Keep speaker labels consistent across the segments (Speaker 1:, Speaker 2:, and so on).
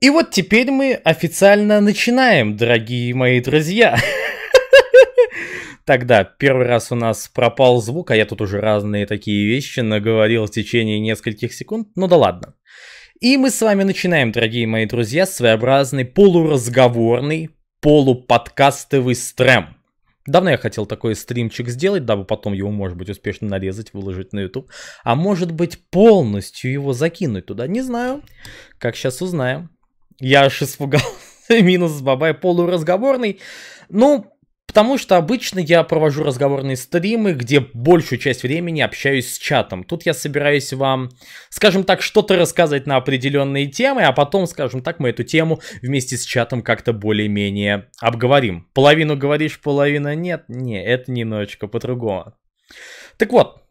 Speaker 1: И вот теперь мы официально начинаем,
Speaker 2: дорогие мои друзья. Тогда первый раз у нас пропал звук, а я тут уже разные такие вещи наговорил в течение нескольких секунд. Ну да ладно. И мы с вами начинаем, дорогие мои друзья, своеобразный полуразговорный, полуподкастовый стрем. Давно я хотел такой стримчик сделать, дабы потом его, может быть, успешно нарезать, выложить на YouTube. А может быть, полностью его закинуть туда, не знаю. Как сейчас узнаем. Я аж испугался. Минус Бабай полуразговорный. Ну, Потому что обычно я провожу разговорные стримы, где большую часть времени общаюсь с чатом. Тут я собираюсь вам, скажем так, что-то рассказать на определенные темы, а потом, скажем так, мы эту тему вместе с чатом как-то более-менее обговорим. Половину говоришь, половина нет. Не, это немножечко по-другому. Так вот,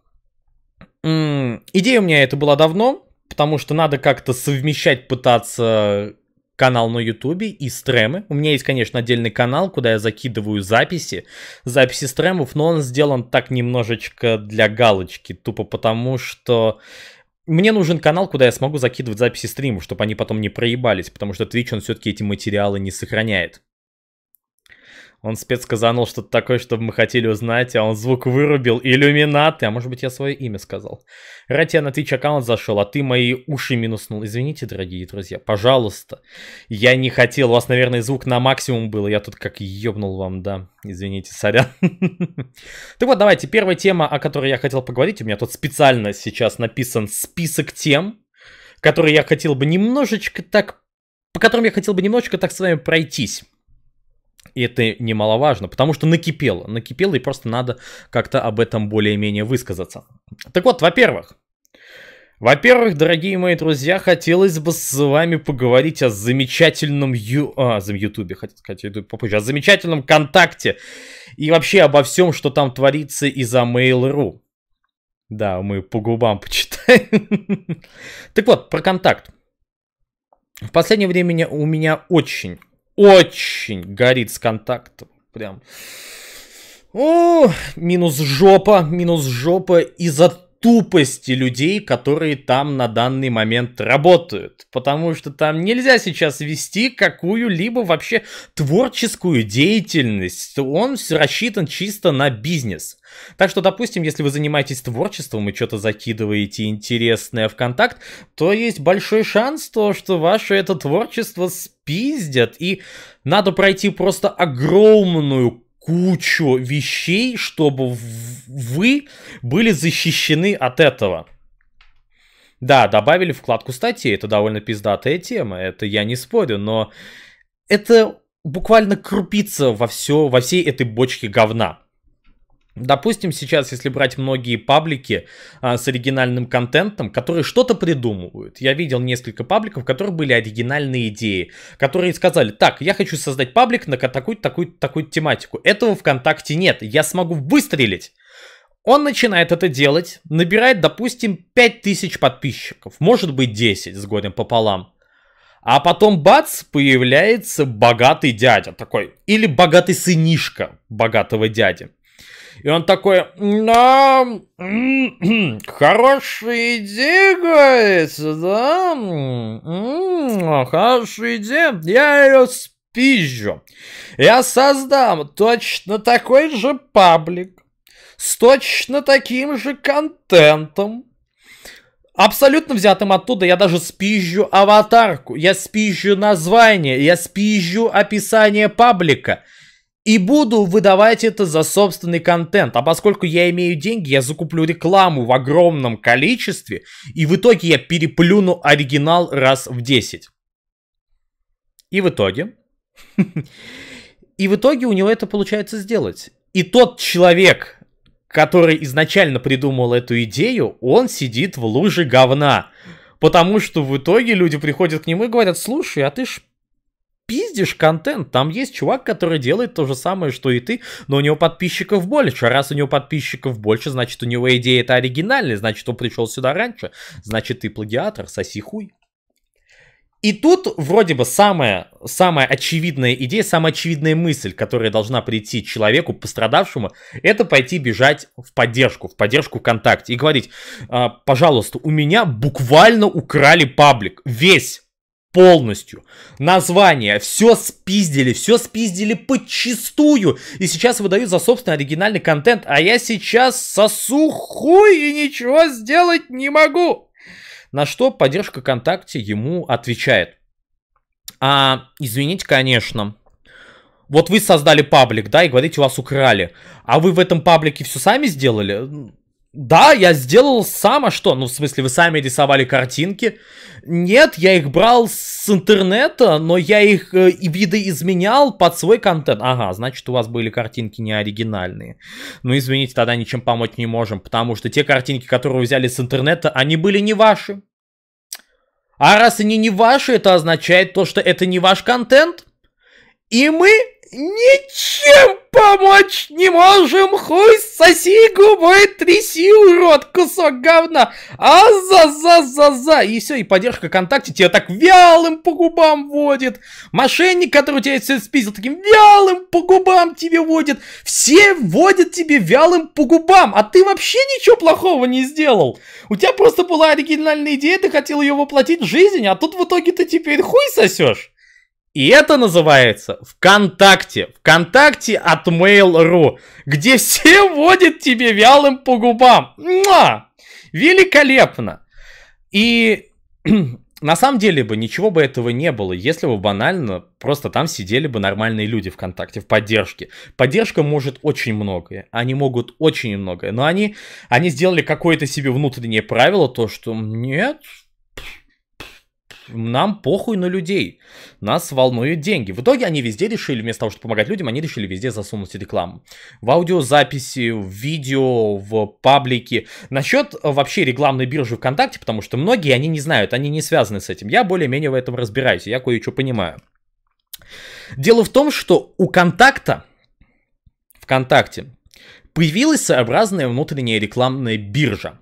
Speaker 2: идея у меня это была давно, потому что надо как-то совмещать, пытаться канал на ютубе и стремы. У меня есть, конечно, отдельный канал, куда я закидываю записи, записи стримов, но он сделан так немножечко для галочки, тупо потому что мне нужен канал, куда я смогу закидывать записи стримов, чтобы они потом не проебались, потому что Twitch, он все-таки эти материалы не сохраняет. Он спец сказал что-то такое, чтобы мы хотели узнать, а он звук вырубил. Иллюминаты! А может быть, я свое имя сказал. Рать, я а на Twitch аккаунт зашел, а ты мои уши минуснул. Извините, дорогие друзья, пожалуйста. Я не хотел. У вас, наверное, звук на максимум был. Я тут как ёбнул вам, да. Извините, сорян. Так вот, давайте. Первая тема, о которой я хотел поговорить. У меня тут специально сейчас написан список тем, которые я хотел бы немножечко так... По которым я хотел бы немножечко так с вами пройтись. И это немаловажно, потому что накипело, накипело и просто надо как-то об этом более-менее высказаться. Так вот, во-первых, во-первых, дорогие мои друзья, хотелось бы с вами поговорить о замечательном ю... а, за Ютубе, хотел сказать, YouTube попозже, о замечательном Контакте и вообще обо всем, что там творится и за Mail.ru. Да, мы по губам почитаем. Так вот, про контакт. В последнее время у меня очень, очень горит с контактом. Прям. О, минус жопа, минус жопа из-за тупости людей, которые там на данный момент работают. Потому что там нельзя сейчас вести какую-либо вообще творческую деятельность. Он рассчитан чисто на бизнес. Так что, допустим, если вы занимаетесь творчеством и что-то закидываете интересное в контакт, то есть большой шанс, то, что ваше это творчество спиздят. И надо пройти просто огромную кучу вещей, чтобы вы были защищены от этого. Да, добавили вкладку статьи. это довольно пиздатая тема, это я не спорю, но это буквально крупица во, все, во всей этой бочке говна. Допустим, сейчас, если брать многие паблики а, с оригинальным контентом, которые что-то придумывают. Я видел несколько пабликов, которые были оригинальные идеи, которые сказали, так, я хочу создать паблик на такую-то, такую такую тематику. Этого ВКонтакте нет, я смогу выстрелить. Он начинает это делать, набирает, допустим, 5000 подписчиков, может быть 10 с горем пополам. А потом, бац, появляется богатый дядя такой, или богатый сынишка богатого дяди и он такой, ну, хорошая идея, говорит, да? М-м, хорошая идея, я ее спизжу. Я создам точно такой же паблик, с точно таким же контентом, Абсолютно взятым оттуда, я даже спизжу аватарку, я спизжу название, я спизжу описание паблика и буду выдавать это за собственный контент. А поскольку я имею деньги, я закуплю рекламу в огромном количестве, и в итоге я переплюну оригинал раз в 10. И в итоге... И в итоге у него это получается сделать. И тот человек, который изначально придумал эту идею, он сидит в луже говна. Потому что в итоге люди приходят к нему и говорят, слушай, а ты ж пиздишь контент. Там есть чувак, который делает то же самое, что и ты, но у него подписчиков больше. А раз у него подписчиков больше, значит, у него идея это оригинальная, значит, он пришел сюда раньше. Значит, ты плагиатор, соси хуй. И тут вроде бы самая, самая очевидная идея, самая очевидная мысль, которая должна прийти человеку, пострадавшему, это пойти бежать в поддержку, в поддержку ВКонтакте и говорить, «А, пожалуйста, у меня буквально украли паблик, весь полностью. Название, все спиздили, все спиздили подчистую. И сейчас выдают за собственный оригинальный контент, а я сейчас сосу хуй и ничего сделать не могу. На что поддержка ВКонтакте ему отвечает. А, извините, конечно, вот вы создали паблик, да, и говорите, у вас украли. А вы в этом паблике все сами сделали? Да, я сделал сам, а что? Ну, в смысле, вы сами рисовали картинки? Нет, я их брал с интернета, но я их э, видоизменял под свой контент. Ага, значит, у вас были картинки не оригинальные. Ну, извините, тогда ничем помочь не можем, потому что те картинки, которые вы взяли с интернета, они были не ваши. А раз они не ваши, это означает то, что это не ваш контент. И мы «Ничем помочь не можем, хуй соси губой, тряси, урод, кусок говна! А-за-за-за-за!» И все, и поддержка ВКонтакте тебя так вялым по губам водит. Мошенник, который у тебя все спиздил, таким вялым по губам тебе водит. Все водят тебе вялым по губам, а ты вообще ничего плохого не сделал. У тебя просто была оригинальная идея, ты хотел ее воплотить в жизнь, а тут в итоге ты теперь хуй сосешь. И это называется ВКонтакте. ВКонтакте от Mail.ru, где все водят тебе вялым по губам. Муа! Великолепно! И на самом деле бы ничего бы этого не было, если бы банально просто там сидели бы нормальные люди ВКонтакте в поддержке. Поддержка может очень многое, они могут очень многое, но они, они сделали какое-то себе внутреннее правило, то что нет, нам похуй на людей. Нас волнуют деньги. В итоге они везде решили, вместо того, чтобы помогать людям, они решили везде засунуть рекламу. В аудиозаписи, в видео, в паблике. Насчет э, вообще рекламной биржи ВКонтакте, потому что многие они не знают, они не связаны с этим. Я более-менее в этом разбираюсь, я кое-что понимаю. Дело в том, что у контакта, ВКонтакте, появилась своеобразная внутренняя рекламная биржа.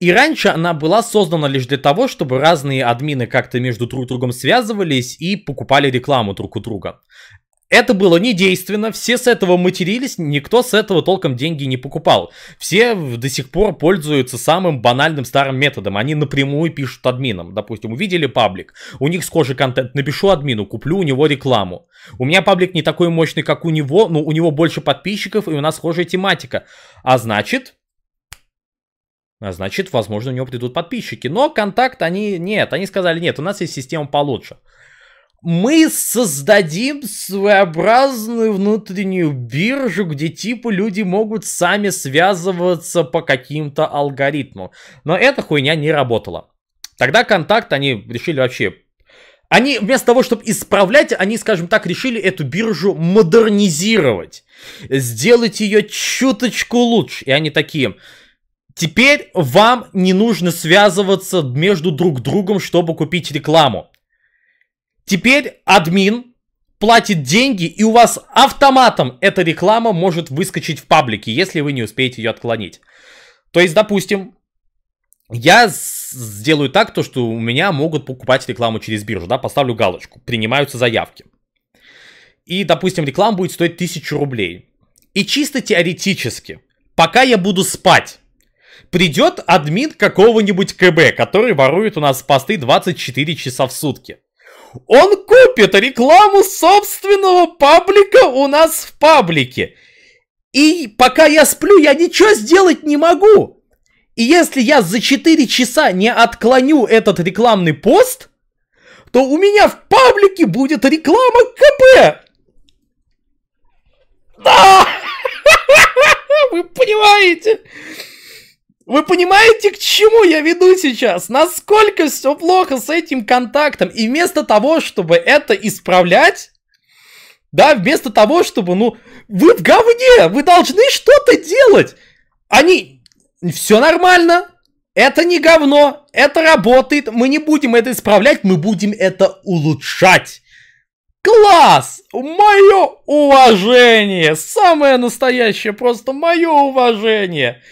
Speaker 2: И раньше она была создана лишь для того, чтобы разные админы как-то между друг другом связывались и покупали рекламу друг у друга. Это было недейственно, все с этого матерились, никто с этого толком деньги не покупал. Все до сих пор пользуются самым банальным старым методом. Они напрямую пишут админам. Допустим, увидели паблик, у них схожий контент, напишу админу, куплю у него рекламу. У меня паблик не такой мощный, как у него, но у него больше подписчиков и у нас схожая тематика. А значит, а значит, возможно, у него придут подписчики. Но контакт они... Нет, они сказали, нет, у нас есть система получше. Мы создадим своеобразную внутреннюю биржу, где типа люди могут сами связываться по каким-то алгоритмам. Но эта хуйня не работала. Тогда контакт они решили вообще они вместо того, чтобы исправлять, они, скажем так, решили эту биржу модернизировать, сделать ее чуточку лучше. И они такие, Теперь вам не нужно связываться между друг другом, чтобы купить рекламу. Теперь админ платит деньги, и у вас автоматом эта реклама может выскочить в паблике, если вы не успеете ее отклонить. То есть, допустим, я сделаю так, то, что у меня могут покупать рекламу через биржу, да, поставлю галочку, принимаются заявки. И, допустим, реклама будет стоить 1000 рублей. И чисто теоретически, пока я буду спать, придет админ какого-нибудь КБ, который ворует у нас посты 24 часа в сутки. Он купит рекламу собственного паблика у нас в паблике. И пока я сплю, я ничего сделать не могу. И если я за 4 часа не отклоню этот рекламный пост, то у меня в паблике будет реклама КБ. Да! Вы понимаете? Вы понимаете, к чему я веду сейчас? Насколько все плохо с этим контактом? И вместо того, чтобы это исправлять, да, вместо того, чтобы, ну, вы в говне, вы должны что-то делать. Они, все нормально, это не говно, это работает, мы не будем это исправлять, мы будем это улучшать. Класс! Мое уважение! Самое настоящее, просто мое уважение!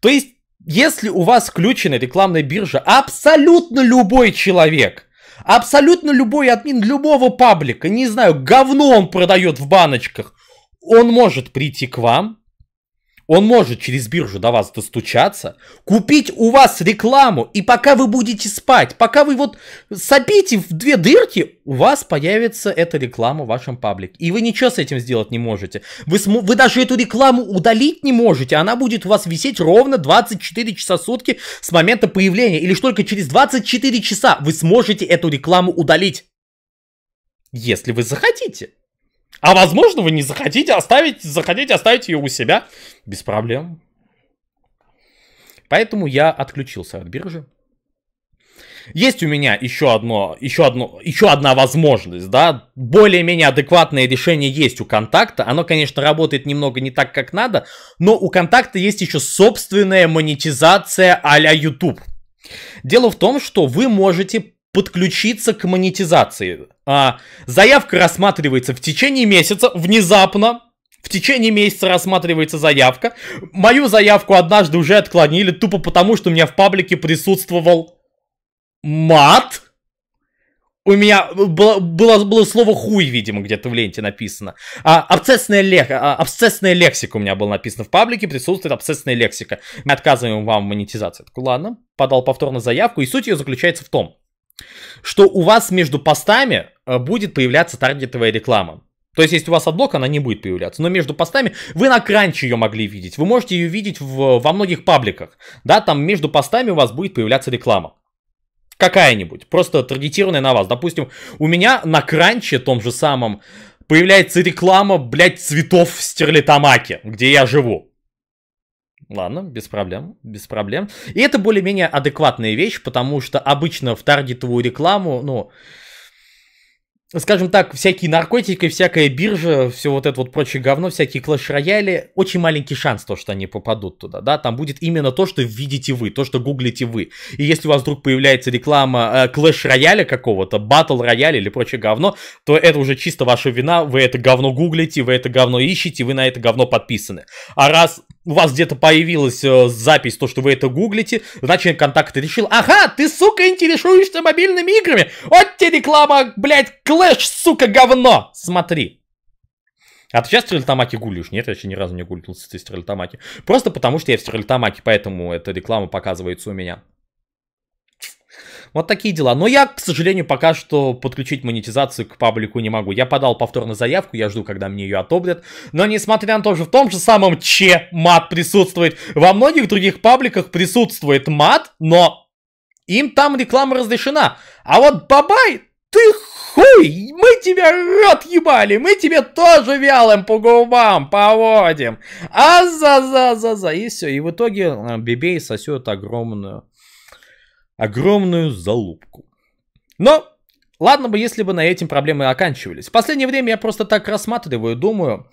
Speaker 2: То есть, если у вас включена рекламная биржа, абсолютно любой человек, абсолютно любой админ любого паблика, не знаю, говно он продает в баночках, он может прийти к вам, он может через биржу до вас достучаться, купить у вас рекламу, и пока вы будете спать, пока вы вот сопите в две дырки, у вас появится эта реклама в вашем паблике. И вы ничего с этим сделать не можете. Вы, см- вы даже эту рекламу удалить не можете, она будет у вас висеть ровно 24 часа в сутки с момента появления. Или только через 24 часа вы сможете эту рекламу удалить. Если вы захотите. А возможно, вы не захотите оставить, захотите оставить ее у себя без проблем. Поэтому я отключился от биржи. Есть у меня еще одно, еще одно, еще одна возможность, да, более-менее адекватное решение есть у контакта, оно, конечно, работает немного не так, как надо, но у контакта есть еще собственная монетизация а-ля YouTube. Дело в том, что вы можете подключиться к монетизации. А, заявка рассматривается в течение месяца, внезапно, в течение месяца рассматривается заявка. Мою заявку однажды уже отклонили, тупо потому, что у меня в паблике присутствовал мат. У меня было, было, было слово хуй, видимо, где-то в ленте написано. А, обцессная, лех, а, обцессная лексика у меня была написана в паблике, присутствует абсцессная лексика. Мы отказываем вам в монетизации. Так, ладно, подал повторно заявку, и суть ее заключается в том, что у вас между постами э, будет появляться таргетовая реклама. То есть, если у вас отблок, она не будет появляться. Но между постами вы на кранче ее могли видеть. Вы можете ее видеть в, во многих пабликах. Да, там между постами у вас будет появляться реклама. Какая-нибудь, просто таргетированная на вас. Допустим, у меня на кранче том же самом появляется реклама, блядь, цветов в Стерлитамаке, где я живу. Ладно, без проблем, без проблем. И это более-менее адекватная вещь, потому что обычно в таргетовую рекламу, ну, скажем так, всякие наркотики, всякая биржа, все вот это вот прочее говно, всякие клэш-рояли, очень маленький шанс то, что они попадут туда, да, там будет именно то, что видите вы, то, что гуглите вы. И если у вас вдруг появляется реклама э, клэш-рояля какого-то, батл-рояля или прочее говно, то это уже чисто ваша вина, вы это говно гуглите, вы это говно ищете, вы на это говно подписаны. А раз у вас где-то появилась э, запись, то, что вы это гуглите, значит, контакт решил, ага, ты, сука, интересуешься мобильными играми, вот тебе реклама, блядь, клэш Флэш, сука, говно! Смотри. А ты сейчас в гулишь? Нет, я еще ни разу не гулил с стрельтамаки. Просто потому, что я в стрельтамаке, поэтому эта реклама показывается у меня. Вот такие дела. Но я, к сожалению, пока что подключить монетизацию к паблику не могу. Я подал повторную заявку, я жду, когда мне ее одобрят. Но несмотря на то, что в том же самом Че мат присутствует, во многих других пабликах присутствует мат, но им там реклама разрешена. А вот Бабай, ты хуй, мы тебя рот ебали, мы тебе тоже вялым по губам поводим. А за за за за и все. И в итоге э, Бибей сосет огромную, огромную залупку. Но Ладно бы, если бы на этим проблемы оканчивались. В последнее время я просто так рассматриваю, думаю,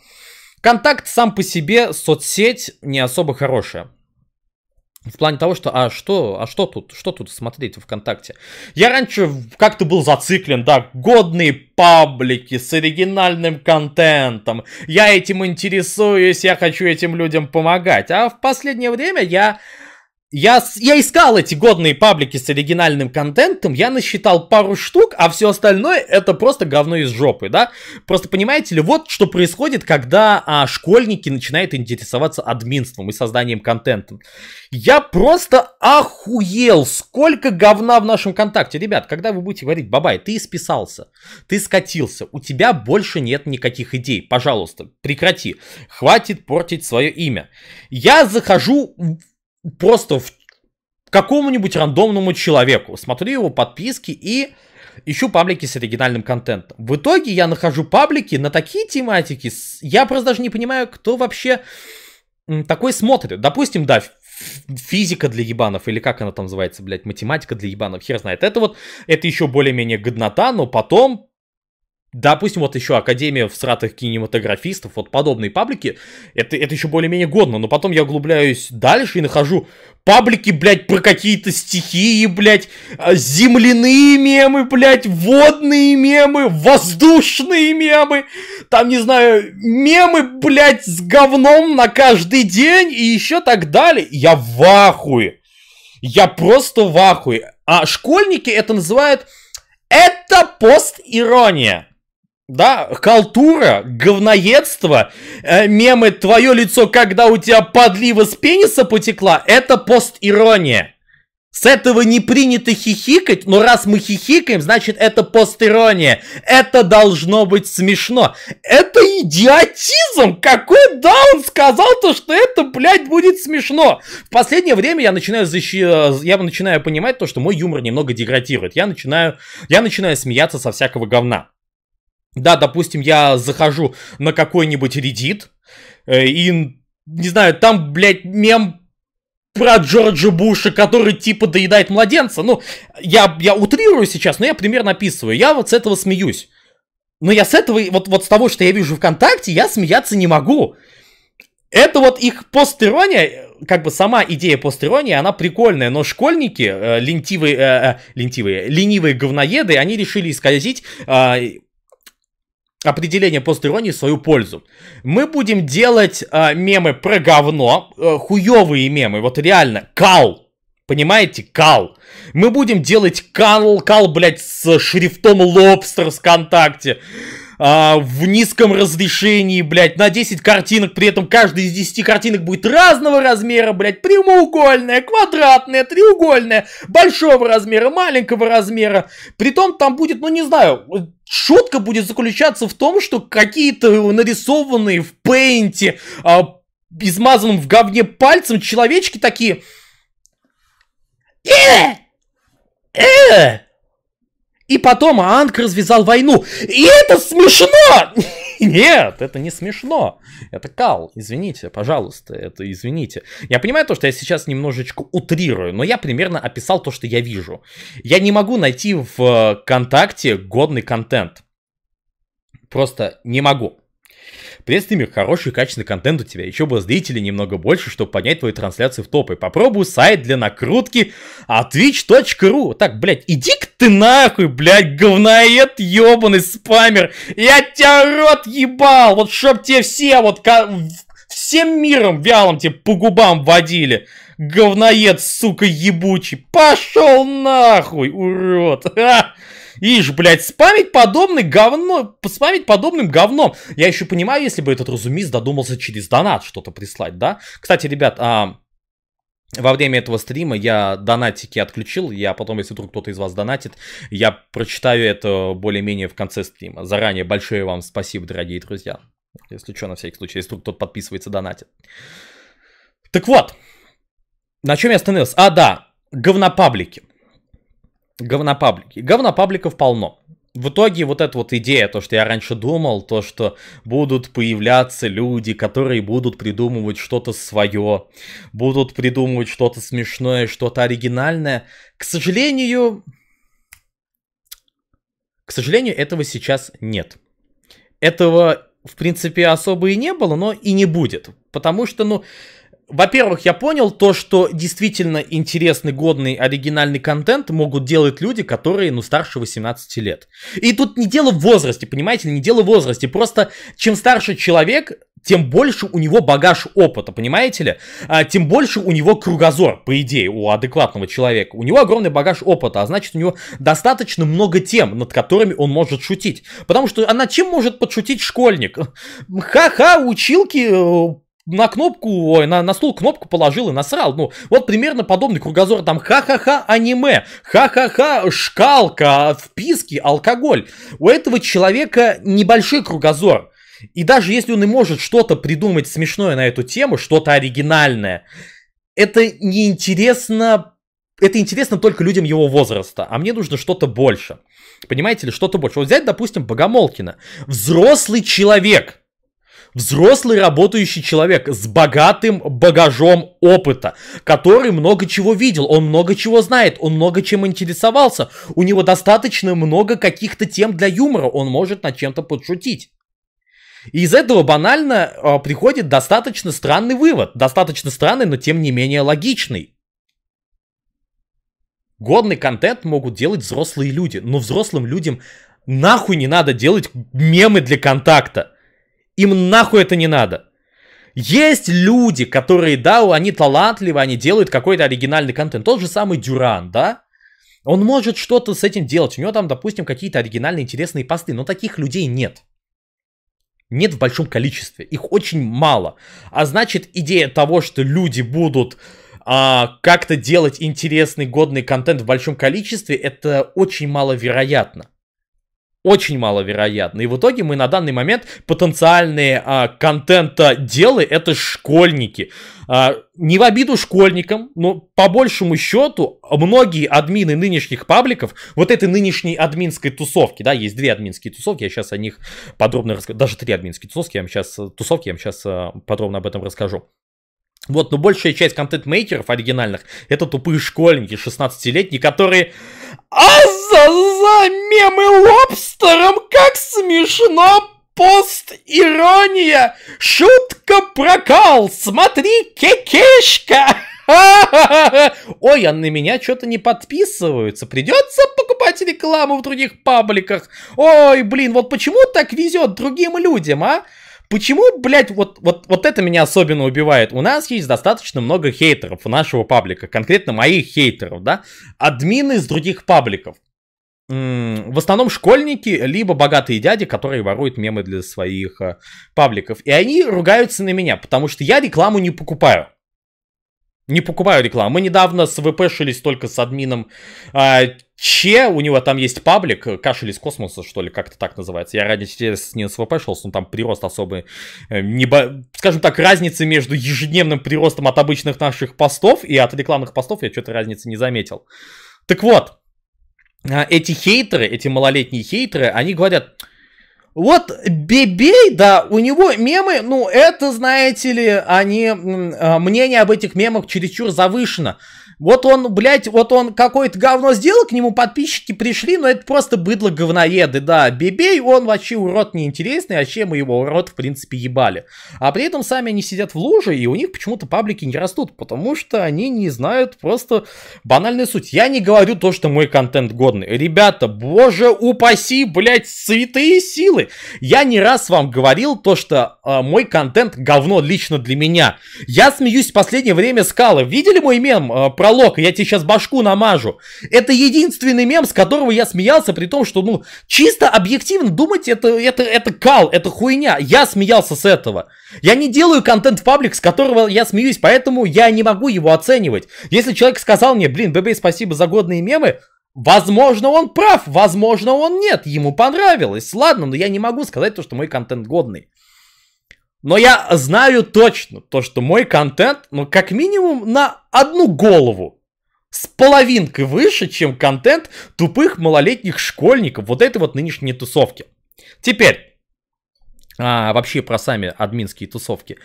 Speaker 2: контакт сам по себе, соцсеть не особо хорошая. В плане того, что а что, а что тут, что тут смотреть ВКонтакте? Я раньше как-то был зациклен, да, годные паблики с оригинальным контентом. Я этим интересуюсь, я хочу этим людям помогать. А в последнее время я я, я искал эти годные паблики с оригинальным контентом, я насчитал пару штук, а все остальное это просто говно из жопы, да? Просто понимаете ли, вот что происходит, когда а, школьники начинают интересоваться админством и созданием контента. Я просто охуел, сколько говна в нашем контакте. Ребят, когда вы будете говорить, бабай, ты списался, ты скатился, у тебя больше нет никаких идей, пожалуйста, прекрати, хватит портить свое имя. Я захожу просто в какому-нибудь рандомному человеку, смотрю его подписки и ищу паблики с оригинальным контентом. В итоге я нахожу паблики на такие тематики, я просто даже не понимаю, кто вообще такой смотрит. Допустим, да, физика для ебанов, или как она там называется, блядь, математика для ебанов, хер знает. Это вот, это еще более-менее годнота, но потом Допустим, вот еще Академия всратых кинематографистов, вот подобные паблики, это, это еще более-менее годно, но потом я углубляюсь дальше и нахожу паблики, блядь, про какие-то стихии, блядь, а, земляные мемы, блядь, водные мемы, воздушные мемы, там, не знаю, мемы, блядь, с говном на каждый день и еще так далее. Я в ахуе. Я просто в ахуе. А школьники это называют... Это пост-ирония. Да, халтура, говноедство, э, мемы «Твое лицо, когда у тебя подлива с пениса потекла» — это пост ирония. С этого не принято хихикать, но раз мы хихикаем, значит это постирония. Это должно быть смешно. Это идиотизм! Какой Да, он сказал то, что это, блядь, будет смешно? В последнее время я начинаю, защи, э, я начинаю понимать то, что мой юмор немного деградирует. Я начинаю, я начинаю смеяться со всякого говна. Да, допустим, я захожу на какой-нибудь Reddit, э, и, не знаю, там, блядь, мем про Джорджа Буша, который типа доедает младенца. Ну, я, я утрирую сейчас, но я примерно описываю. Я вот с этого смеюсь. Но я с этого, вот, вот с того, что я вижу ВКонтакте, я смеяться не могу. Это вот их постерония, как бы сама идея постерония, она прикольная, но школьники, э, лентивые, э, э лентивые, ленивые говноеды, они решили исказить э, определение постиронии в свою пользу. Мы будем делать э, мемы про говно, э, хуёвые мемы, вот реально, кал. Понимаете, кал. Мы будем делать кал, кал, блядь, с шрифтом лобстер ВКонтакте. А, в низком разрешении, блядь, на 10 картинок, при этом каждая из 10 картинок будет разного размера, блядь, прямоугольная, квадратная, треугольная, большого размера, маленького размера. Притом там будет, ну не знаю, шутка будет заключаться в том, что какие-то нарисованные в пейнте, а, измазанным в говне пальцем человечки такие... Э! Э! И потом Анг развязал войну. И это смешно! Нет, это не смешно. Это кал. Извините, пожалуйста, это извините. Я понимаю то, что я сейчас немножечко утрирую, но я примерно описал то, что я вижу. Я не могу найти в э, ВКонтакте годный контент. Просто не могу. При Предстрими хороший качественный контент у тебя, еще бы зрителей немного больше, чтобы поднять твои трансляции в топы. Попробую сайт для накрутки от twitch.ru. Так, блядь, иди к ты нахуй, блядь, говноед ебаный спамер. Я тебя рот ебал, вот чтоб тебе все вот всем миром вялым тебе по губам водили. Говноед, сука, ебучий. Пошел нахуй, урод. Ишь, блядь, спамить подобный говно, спамить подобным говном. Я еще понимаю, если бы этот разумист додумался через донат что-то прислать, да? Кстати, ребят, а, во время этого стрима я донатики отключил, я потом, если вдруг кто-то из вас донатит, я прочитаю это более-менее в конце стрима. Заранее большое вам спасибо, дорогие друзья. Если что, на всякий случай, если вдруг кто-то подписывается, донатит. Так вот, на чем я остановился? А, да, говнопаблики говнопаблики. Говнопабликов полно. В итоге вот эта вот идея, то, что я раньше думал, то, что будут появляться люди, которые будут придумывать что-то свое, будут придумывать что-то смешное, что-то оригинальное, к сожалению, к сожалению, этого сейчас нет. Этого, в принципе, особо и не было, но и не будет. Потому что, ну, во-первых, я понял то, что действительно интересный, годный, оригинальный контент могут делать люди, которые, ну, старше 18 лет. И тут не дело в возрасте, понимаете, не дело в возрасте. Просто чем старше человек, тем больше у него багаж опыта, понимаете ли? А, тем больше у него кругозор, по идее, у адекватного человека. У него огромный багаж опыта, а значит, у него достаточно много тем, над которыми он может шутить. Потому что, а над чем может подшутить школьник? Ха-ха, училки э, на кнопку, ой, на, на стул кнопку положил и насрал. Ну, вот примерно подобный кругозор там ха-ха-ха аниме, ха-ха-ха шкалка, вписки, алкоголь. У этого человека небольшой кругозор. И даже если он и может что-то придумать смешное на эту тему, что-то оригинальное, это неинтересно это интересно только людям его возраста, а мне нужно что-то больше. Понимаете ли, что-то больше. Вот взять, допустим, Богомолкина. Взрослый человек – Взрослый работающий человек с богатым багажом опыта, который много чего видел, он много чего знает, он много чем интересовался, у него достаточно много каких-то тем для юмора, он может над чем-то подшутить. И из этого банально э, приходит достаточно странный вывод, достаточно странный, но тем не менее логичный. Годный контент могут делать взрослые люди, но взрослым людям нахуй не надо делать мемы для контакта. Им нахуй это не надо. Есть люди, которые, да, они талантливы, они делают какой-то оригинальный контент. Тот же самый Дюран, да? Он может что-то с этим делать. У него там, допустим, какие-то оригинальные интересные посты. Но таких людей нет. Нет в большом количестве. Их очень мало. А значит, идея того, что люди будут а, как-то делать интересный, годный контент в большом количестве, это очень маловероятно очень маловероятно. И в итоге мы на данный момент потенциальные а, контента-делы это школьники. А, не в обиду школьникам, но по большему счету многие админы нынешних пабликов, вот этой нынешней админской тусовки, да, есть две админские тусовки, я сейчас о них подробно расскажу, даже три админские тусовки, я вам сейчас, э, тусовки, я вам сейчас э, подробно об этом расскажу. Вот, но большая часть контент-мейкеров оригинальных это тупые школьники 16-летние, которые А за, за мемы лобстером, как смешно! Пост ирония, шутка прокал, смотри, кекешка! Ой, а на меня что-то не подписываются. Придется покупать рекламу в других пабликах. Ой, блин, вот почему так везет другим людям, а? Почему, блядь, вот, вот, вот это меня особенно убивает? У нас есть достаточно много хейтеров у нашего паблика, конкретно моих хейтеров, да? Админы из других пабликов. В основном школьники, либо богатые дяди, которые воруют мемы для своих э, пабликов. И они ругаются на меня, потому что я рекламу не покупаю. Не покупаю рекламу. Мы недавно с ВП шились только с админом э, Че, у него там есть паблик, э, кашель из космоса, что ли, как-то так называется. Я ради интереса не СВП шел, но там прирост особый. Э, не бо... Скажем так, разницы между ежедневным приростом от обычных наших постов и от рекламных постов я что-то разницы не заметил. Так вот, а, эти хейтеры, эти малолетние хейтеры, они говорят, вот Бебей, да, у него мемы, ну это, знаете ли, они, а, мнение об этих мемах чересчур завышено. Вот он, блядь, вот он какое-то говно сделал, к нему подписчики пришли, но это просто быдло говноеды, да. Бебей, он вообще урод неинтересный, а мы его урод, в принципе, ебали. А при этом сами они сидят в луже, и у них почему-то паблики не растут, потому что они не знают просто банальную суть. Я не говорю то, что мой контент годный. Ребята, боже упаси, блядь, святые силы. Я не раз вам говорил то, что э, мой контент говно лично для меня. Я смеюсь в последнее время скалы. Видели мой мем э, про потолок, я тебе сейчас башку намажу. Это единственный мем, с которого я смеялся, при том, что, ну, чисто объективно думать, это, это, это кал, это хуйня. Я смеялся с этого. Я не делаю контент в паблик, с которого я смеюсь, поэтому я не могу его оценивать. Если человек сказал мне, блин, ББ, спасибо за годные мемы, Возможно, он прав, возможно, он нет. Ему понравилось. Ладно, но я не могу сказать то, что мой контент годный. Но я знаю точно то, что мой контент, ну, как минимум на одну голову с половинкой выше, чем контент тупых малолетних школьников вот этой вот нынешней тусовки. Теперь, а, вообще про сами админские тусовки.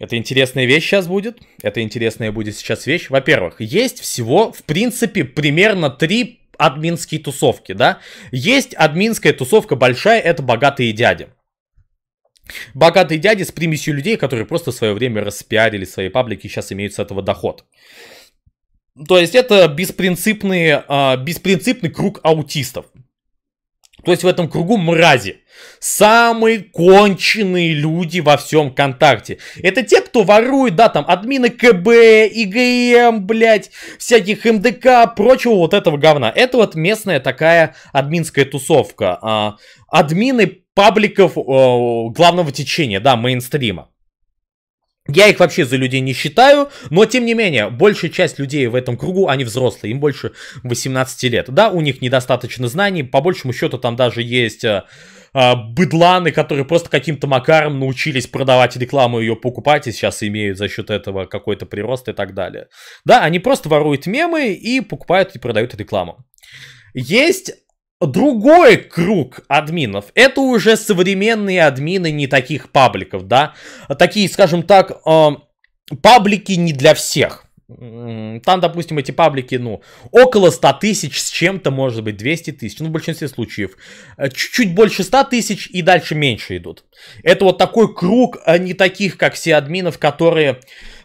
Speaker 2: Это интересная вещь сейчас будет. Это интересная будет сейчас вещь. Во-первых, есть всего, в принципе, примерно три админские тусовки, да? Есть админская тусовка большая, это богатые дяди. Богатые дяди с примесью людей, которые просто в свое время распиарили свои паблики и сейчас имеют с этого доход. То есть это беспринципный, а, беспринципный круг аутистов. То есть в этом кругу мрази. Самые конченые люди во всем ВКонтакте. Это те, кто ворует, да, там, админы КБ, ИГМ, блядь, всяких МДК, прочего вот этого говна. Это вот местная такая админская тусовка. А, админы пабликов главного течения, да, мейнстрима. Я их вообще за людей не считаю, но тем не менее, большая часть людей в этом кругу, они взрослые, им больше 18 лет. Да, у них недостаточно знаний, по большему счету там даже есть э, э, быдланы, которые просто каким-то макаром научились продавать рекламу, ее покупать, и сейчас имеют за счет этого какой-то прирост и так далее. Да, они просто воруют мемы и покупают и продают рекламу. Есть Другой круг админов, это уже современные админы не таких пабликов, да, такие, скажем так, а, паблики не для всех. Там, допустим, эти паблики, ну, около 100 тысяч с чем-то, может быть, 200 тысяч, ну, в большинстве случаев. Э, чуть-чуть больше 100 тысяч и дальше меньше идут. Это вот такой круг а не таких, как все админов, которые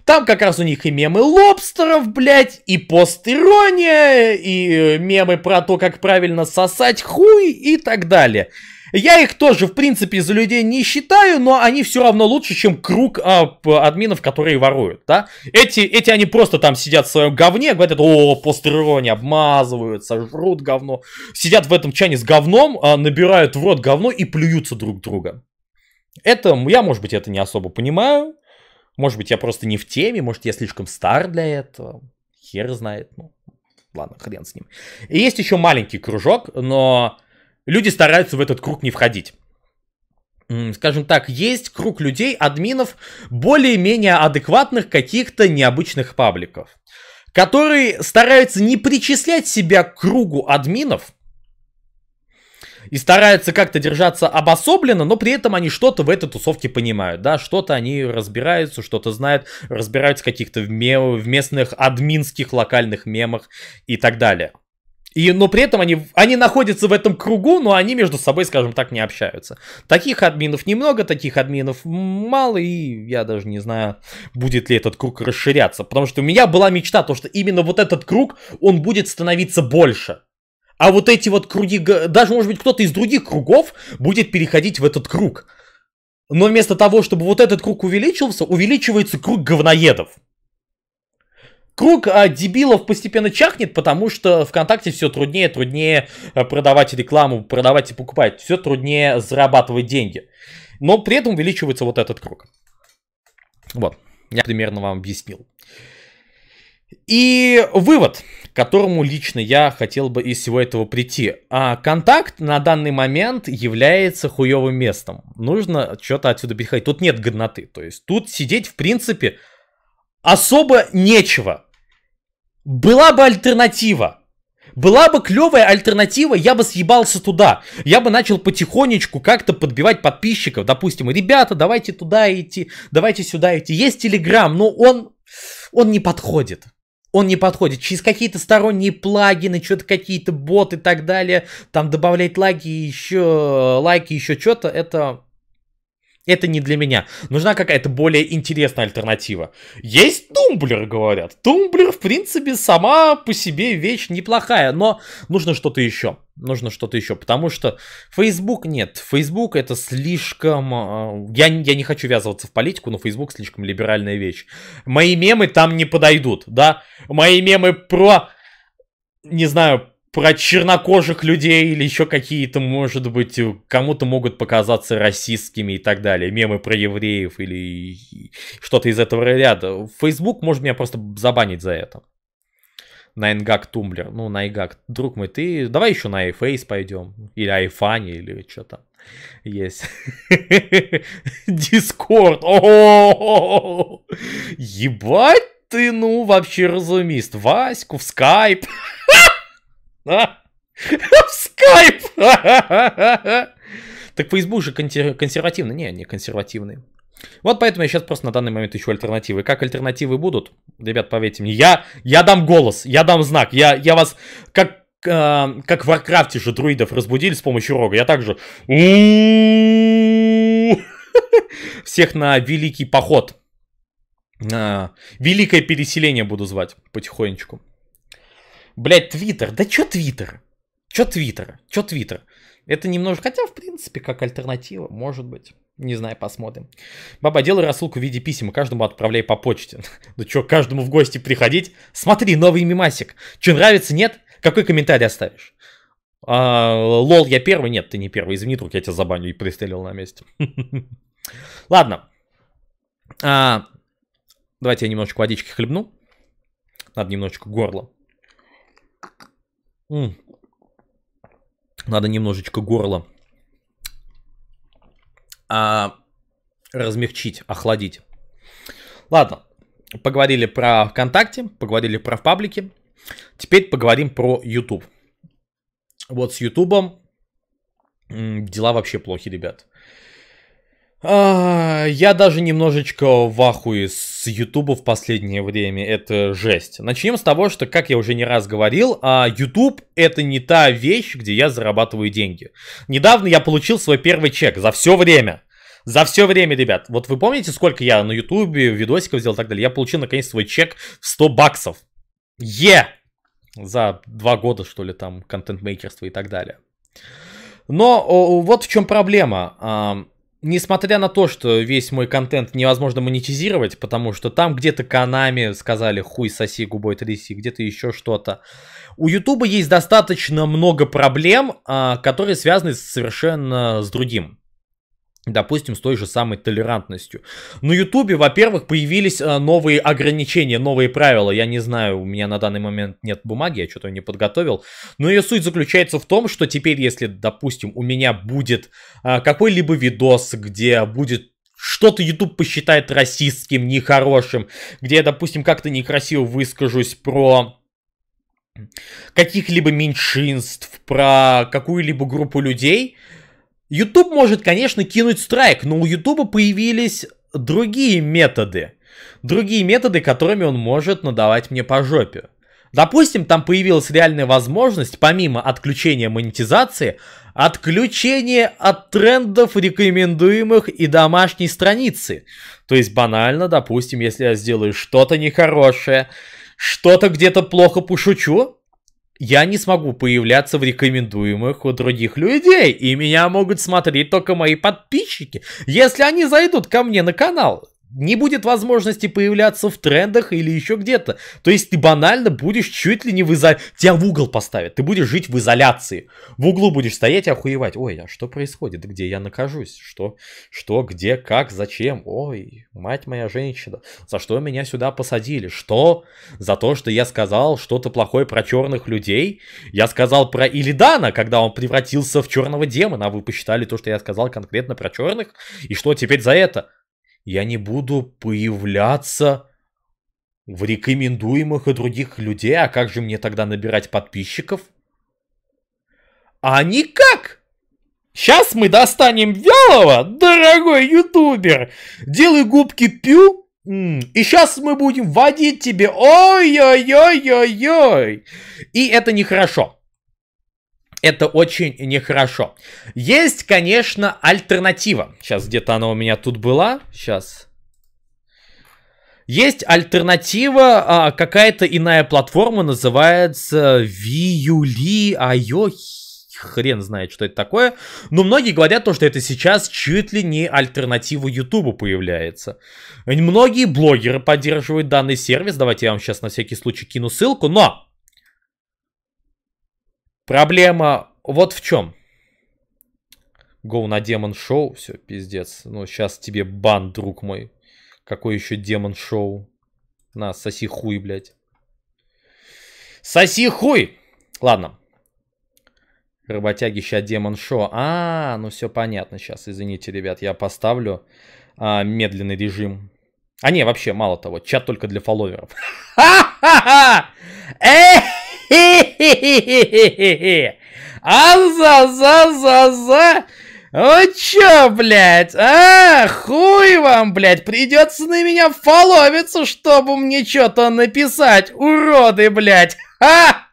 Speaker 2: там как раз у них и мемы лобстеров, блядь, и пост-ирония, и э, мемы про то, как правильно сосать хуй и так далее. Я их тоже, в принципе, за людей не считаю, но они все равно лучше, чем круг а, админов, которые воруют, да? Эти, эти они просто там сидят в своем говне, говорят, о, постерони обмазываются, жрут говно. Сидят в этом чане с говном, а, набирают в рот говно и плюются друг друга. Это, я, может быть, это не особо понимаю, может быть, я просто не в теме, может, я слишком стар для этого. Хер знает. Ну, ладно, хрен с ним. И есть еще маленький кружок, но люди стараются в этот круг не входить. Скажем так, есть круг людей, админов, более-менее адекватных каких-то необычных пабликов, которые стараются не причислять себя к кругу админов, и стараются как-то держаться обособленно, но при этом они что-то в этой тусовке понимают, да, что-то они разбираются, что-то знают, разбираются в каких-то в, мем, в местных админских локальных мемах и так далее. И, но при этом они, они находятся в этом кругу, но они между собой, скажем так, не общаются. Таких админов немного, таких админов мало, и я даже не знаю, будет ли этот круг расширяться. Потому что у меня была мечта, то, что именно вот этот круг, он будет становиться больше. А вот эти вот круги, даже, может быть, кто-то из других кругов будет переходить в этот круг. Но вместо того, чтобы вот этот круг увеличился, увеличивается круг говноедов. Круг а, дебилов постепенно чахнет, потому что ВКонтакте все труднее, труднее э, продавать рекламу, продавать и покупать. Все труднее зарабатывать деньги. Но при этом увеличивается вот этот круг. Вот, я примерно вам объяснил. И вывод к которому лично я хотел бы из всего этого прийти. А контакт на данный момент является хуевым местом. Нужно что-то отсюда переходить. Тут нет годноты. То есть тут сидеть, в принципе, особо нечего. Была бы альтернатива. Была бы клевая альтернатива, я бы съебался туда. Я бы начал потихонечку как-то подбивать подписчиков. Допустим, ребята, давайте туда идти, давайте сюда идти. Есть Телеграм, но он, он не подходит он не подходит. Через какие-то сторонние плагины, что-то какие-то боты и так далее, там добавлять лайки еще лайки, еще что-то, это это не для меня. Нужна какая-то более интересная альтернатива. Есть тумблер, говорят. Тумблер, в принципе, сама по себе вещь неплохая, но нужно что-то еще. Нужно что-то еще, потому что Facebook нет. Facebook это слишком... Э, я, я не хочу ввязываться в политику, но Facebook слишком либеральная вещь. Мои мемы там не подойдут, да? Мои мемы про... Не знаю, про чернокожих людей или еще какие-то, может быть, э, кому-то могут показаться расистскими и так далее. Мемы про евреев или что-то из этого ряда. Facebook может меня просто забанить за это. На Нгак Тумблер. Ну, на Нгак. Друг мой, ты давай еще на iFace пойдем. Или iFunny, или что то есть. Дискорд. ебать ты, ну, вообще разумист. Ваську в скайп. А? В скайп! Так Facebook же консервативный. Не, не консервативный. Вот поэтому я сейчас просто на данный момент ищу альтернативы. Как альтернативы будут, ребят, поверьте мне, я, я дам голос, я дам знак, я, я вас как, а, как в Варкрафте же друидов разбудили с помощью рога, я также всех на великий поход, на великое переселение буду звать потихонечку. Блять, Твиттер, да чё Твиттер? Чё Твиттер? Чё Твиттер? Это немножко, хотя, в принципе, как альтернатива, может быть. Не знаю, посмотрим. Баба, делай рассылку в виде писем и каждому отправляй по почте. Ну чё, каждому в гости приходить? Смотри, новый мимасик. Чё, нравится, нет? Какой комментарий оставишь? А, лол, я первый? Нет, ты не первый. Извини, друг, я тебя забаню и пристрелил на месте. Ладно. А, давайте я немножечко водички хлебну. Надо немножечко горло надо немножечко горло а, размягчить, охладить. Ладно, поговорили про ВКонтакте, поговорили про в Теперь поговорим про YouTube. Вот с Ютубом дела вообще плохи, ребят. А, я даже немножечко в ахуе с Ютуба в последнее время. Это жесть. Начнем с того, что, как я уже не раз говорил, а YouTube это не та вещь, где я зарабатываю деньги. Недавно я получил свой первый чек за все время. За все время, ребят. Вот вы помните, сколько я на Ютубе видосиков сделал и так далее? Я получил наконец свой чек в 100 баксов. Е! За два года, что ли, там, контент мейкерство и так далее. Но о, вот в чем проблема несмотря на то, что весь мой контент невозможно монетизировать, потому что там где-то Канами сказали хуй соси, губой тряси, где-то еще что-то. У Ютуба есть достаточно много проблем, а, которые связаны совершенно с другим допустим, с той же самой толерантностью. На Ютубе, во-первых, появились э, новые ограничения, новые правила. Я не знаю, у меня на данный момент нет бумаги, я что-то не подготовил. Но ее суть заключается в том, что теперь, если, допустим, у меня будет э, какой-либо видос, где будет что-то YouTube посчитает расистским, нехорошим, где я, допустим, как-то некрасиво выскажусь про каких-либо меньшинств, про какую-либо группу людей – YouTube может, конечно, кинуть страйк, но у YouTube появились другие методы. Другие методы, которыми он может надавать мне по жопе. Допустим, там появилась реальная возможность, помимо отключения монетизации, отключение от трендов, рекомендуемых и домашней страницы. То есть банально, допустим, если я сделаю что-то нехорошее, что-то где-то плохо пошучу, я не смогу появляться в рекомендуемых у других людей, и меня могут смотреть только мои подписчики, если они зайдут ко мне на канал не будет возможности появляться в трендах или еще где-то. То есть ты банально будешь чуть ли не в изоляции. Тебя в угол поставят, ты будешь жить в изоляции. В углу будешь стоять и охуевать. Ой, а что происходит? Где я накажусь? Что, что, где, как, зачем? Ой, мать моя женщина, за что меня сюда посадили? Что? За то, что я сказал что-то плохое про черных людей? Я сказал про Илидана, когда он превратился в черного демона, а вы посчитали то, что я сказал конкретно про черных? И что теперь за это? я не буду появляться в рекомендуемых и других людей, а как же мне тогда набирать подписчиков? А никак! Сейчас мы достанем Вялого, дорогой ютубер! Делай губки пью, и сейчас мы будем водить тебе ой-ой-ой-ой-ой! И это нехорошо. Это очень нехорошо. Есть, конечно, альтернатива. Сейчас где-то она у меня тут была. Сейчас. Есть альтернатива, а, какая-то иная платформа называется Виюли Айо. Хрен знает, что это такое. Но многие говорят то, что это сейчас чуть ли не альтернатива Ютубу появляется. Многие блогеры поддерживают данный сервис. Давайте я вам сейчас на всякий случай кину ссылку. Но Проблема вот в чем. Go на демон шоу. Все, пиздец. Ну, сейчас тебе бан, друг мой. Какой еще демон шоу? На, соси хуй, блядь. Соси хуй! Ладно. Работяги сейчас демон шоу. А, ну все понятно сейчас. Извините, ребят, я поставлю а, медленный режим. А не, вообще, мало того, чат только для фолловеров. Ха-ха-ха! А А-за-за-за-за! Вот чё, блядь, а, хуй вам, блядь, придется на меня фоловиться, чтобы мне что-то написать, уроды, блядь, а!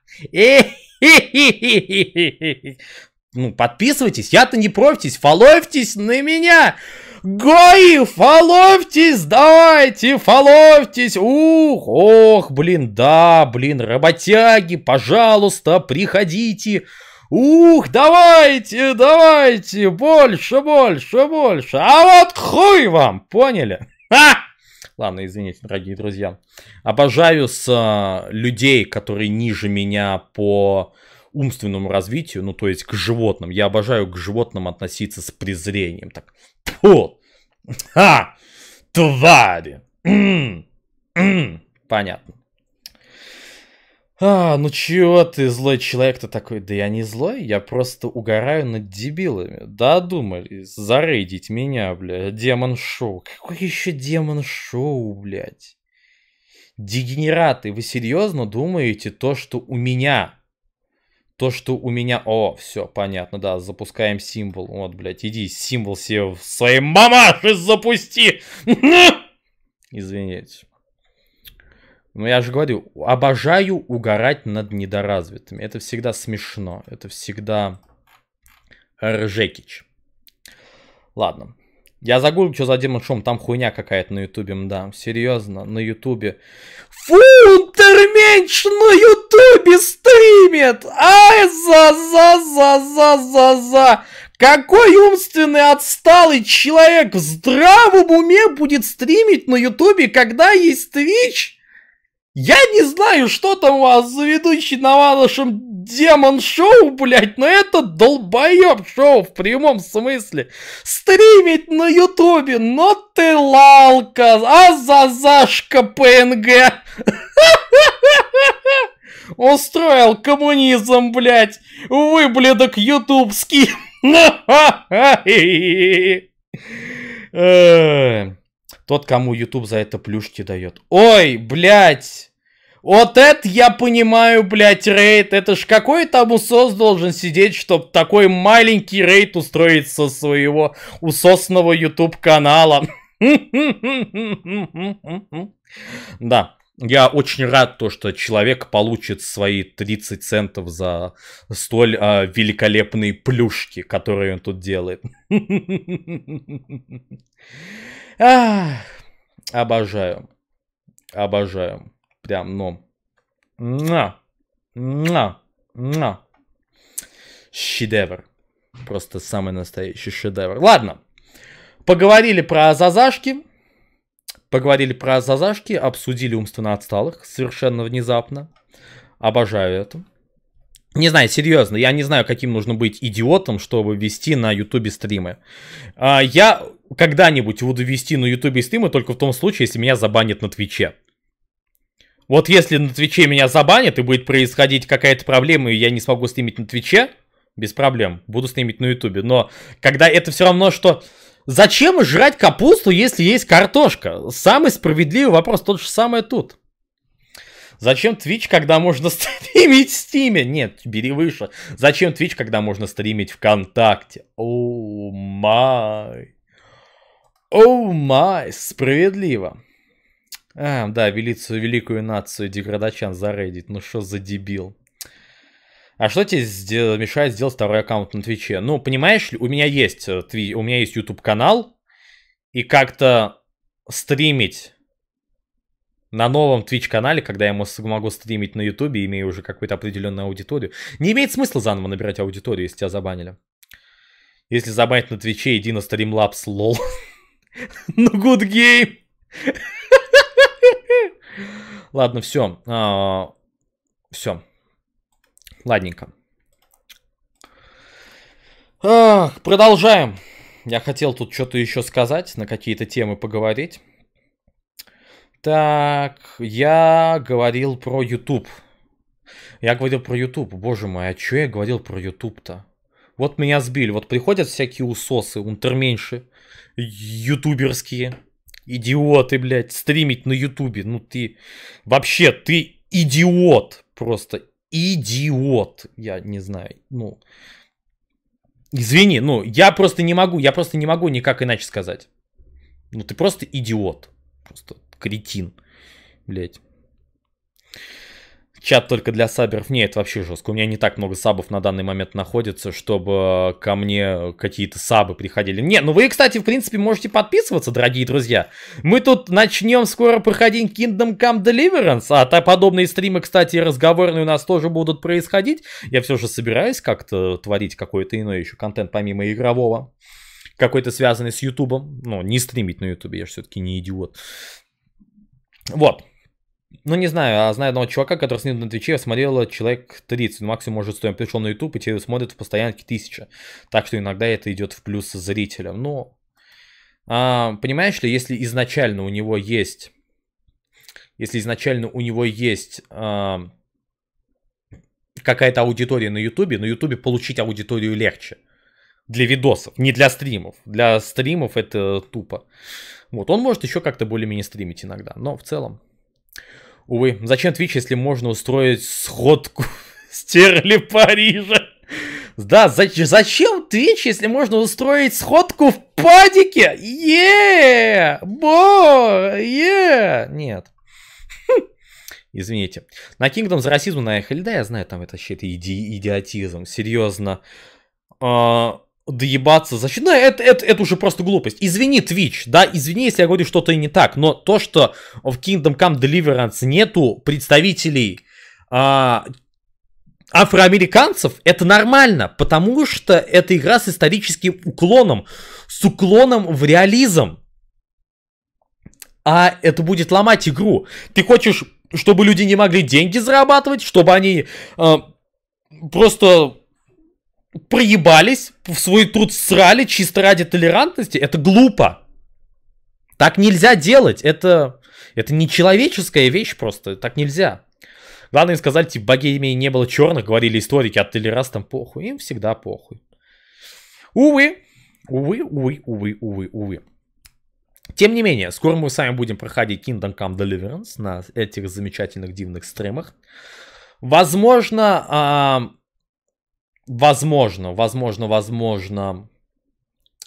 Speaker 2: Ну, подписывайтесь, я-то не профтесь, фоловьтесь на меня! Гои, фоловьтесь, давайте, фоловьтесь. Ух, ох, блин, да, блин, работяги, пожалуйста, приходите. Ух, давайте, давайте, больше, больше, больше. А вот хуй вам, поняли? А! Ладно, извините, дорогие друзья. Обожаю с а, людей, которые ниже меня по умственному развитию, ну то есть к животным. Я обожаю к животным относиться с презрением. Так, Фу! Ха! Твари! Понятно. А, ну чего ты, злой человек-то такой? Да я не злой, я просто угораю над дебилами. Да, думали, зарейдить меня, бля. Демон-шоу. Какой еще демон-шоу, блядь? Дегенераты, вы серьезно думаете то, что у меня то, что у меня... О, все, понятно, да, запускаем символ. Вот, блядь, иди символ себе в своей мамаши запусти! Извините. Ну, я же говорю, обожаю угорать над недоразвитыми. Это всегда смешно. Это всегда ржекич. Ладно. Я загуглил, что за демон шум, там хуйня какая-то на ютубе, да, серьезно, на ютубе. Фунтер Фунтерменч на ютубе стримит! Ай, за, за, за, за, за, за! Какой умственный отсталый человек в здравом уме будет стримить на ютубе, когда есть твич? Я не знаю, что там у вас за ведущий на вашем демон-шоу, блядь, но это долбоеб-шоу в прямом смысле. Стримить на ютубе, но ты лалка, а зазашка ПНГ. Устроил коммунизм, блядь, выблядок ютубский. Тот, кому YouTube за это плюшки дает. Ой, блядь! Вот это я понимаю, блядь, рейд. Это ж какой там усос должен сидеть, чтобы такой маленький рейд устроить со своего усосного YouTube канала. Да. Я очень рад, то, что человек получит свои 30 центов за столь а, великолепные плюшки, которые он тут делает. Ах, обожаю. Обожаю. Прям, но, На. На. На. Шедевр. Просто самый настоящий шедевр. Ладно. Поговорили про зазашки. Поговорили про зазашки, обсудили умственно отсталых совершенно внезапно. Обожаю это. Не знаю, серьезно, я не знаю, каким нужно быть идиотом, чтобы вести на Ютубе стримы. А, я когда-нибудь буду вести на Ютубе стримы только в том случае, если меня забанят на Твиче. Вот если на Твиче меня забанят и будет происходить какая-то проблема, и я не смогу стримить на Твиче, без проблем, буду стримить на Ютубе. Но когда это все равно, что... Зачем жрать капусту, если есть картошка? Самый справедливый вопрос тот же самый тут. Зачем Twitch, когда можно стримить в Steam? Нет, бери выше. Зачем Twitch, когда можно стримить ВКонтакте? О май. О май. Справедливо. А, да, велицию, великую нацию деградачан зарейдить. Ну что за дебил? А что тебе сдел- мешает сделать второй аккаунт на Твиче? Ну, понимаешь, у меня есть, э, у меня есть YouTube канал, и как-то стримить на новом Twitch-канале, когда я могу стримить на YouTube, имея уже какую-то определенную аудиторию. Не имеет смысла заново набирать аудиторию, если тебя забанили. Если забанить на Твиче, иди на стримлапс, лол. Ну, good game. Ладно, все. А, все. Ладненько. Продолжаем. Я хотел тут что-то еще сказать, на какие-то темы поговорить. Так, я говорил про YouTube. Я говорил про YouTube. Боже мой, а что я говорил про YouTube-то? Вот меня сбили. Вот приходят всякие усосы, унтерменьши, ютуберские, идиоты, блядь, стримить на ютубе. Ну ты, вообще, ты идиот просто. Идиот. Я не знаю, ну... Извини, ну, я просто не могу, я просто не могу никак иначе сказать. Ну, ты просто идиот. Просто кретин. Блять. Чат только для саберов. Не, это вообще жестко. У меня не так много сабов на данный момент находится, чтобы э, ко мне какие-то сабы приходили. Не, ну вы, кстати, в принципе, можете подписываться, дорогие друзья. Мы тут начнем скоро проходить Kingdom Come Deliverance, а подобные стримы, кстати, разговорные у нас тоже будут происходить. Я все же собираюсь как-то творить какой-то иной еще контент помимо игрового какой-то связанный с Ютубом. Ну, не стримить на Ютубе, я же все-таки не идиот. Вот. Ну, не знаю, а знаю одного чувака, который с ним на Твиче смотрел человек 30, ну, максимум может 100. пришел на YouTube, и тебе смотрят в постоянке тысяча, Так что иногда это идет в плюс зрителям. Ну, а, понимаешь ли, если изначально у него есть... Если изначально у него есть... А, какая-то аудитория на Ютубе, на Ютубе получить аудиторию легче для видосов, не для стримов. Для стримов это тупо. Вот, он может еще как-то более-менее стримить иногда, но в целом, увы. Зачем Twitch, если можно устроить сходку стерли Парижа? Да, зачем Twitch, если можно устроить сходку в падике? Е, бо, е, нет. Извините. На Kingdom за расизм наехали. Да, я знаю, там это вообще-то иди идиотизм. Серьезно. А, доебаться защиту. Ну, это, это, это уже просто глупость. Извини, Twitch, да, извини, если я говорю что-то не так, но то, что в Kingdom Come Deliverance нету представителей а, афроамериканцев, это нормально, потому что это игра с историческим уклоном, с уклоном в реализм. А это будет ломать игру. Ты хочешь, чтобы люди не могли деньги зарабатывать, чтобы они э, просто проебались, в свой труд срали чисто ради толерантности, это глупо. Так нельзя делать, это, это не человеческая вещь просто, так нельзя. Главное сказать, типа, богемии не было черных, говорили историки, а толерастам похуй, им всегда похуй. Увы, увы, увы, увы, увы, увы. Тем не менее, скоро мы с вами будем проходить Kingdom Come Deliverance на этих замечательных дивных стримах. Возможно, Возможно, возможно, возможно,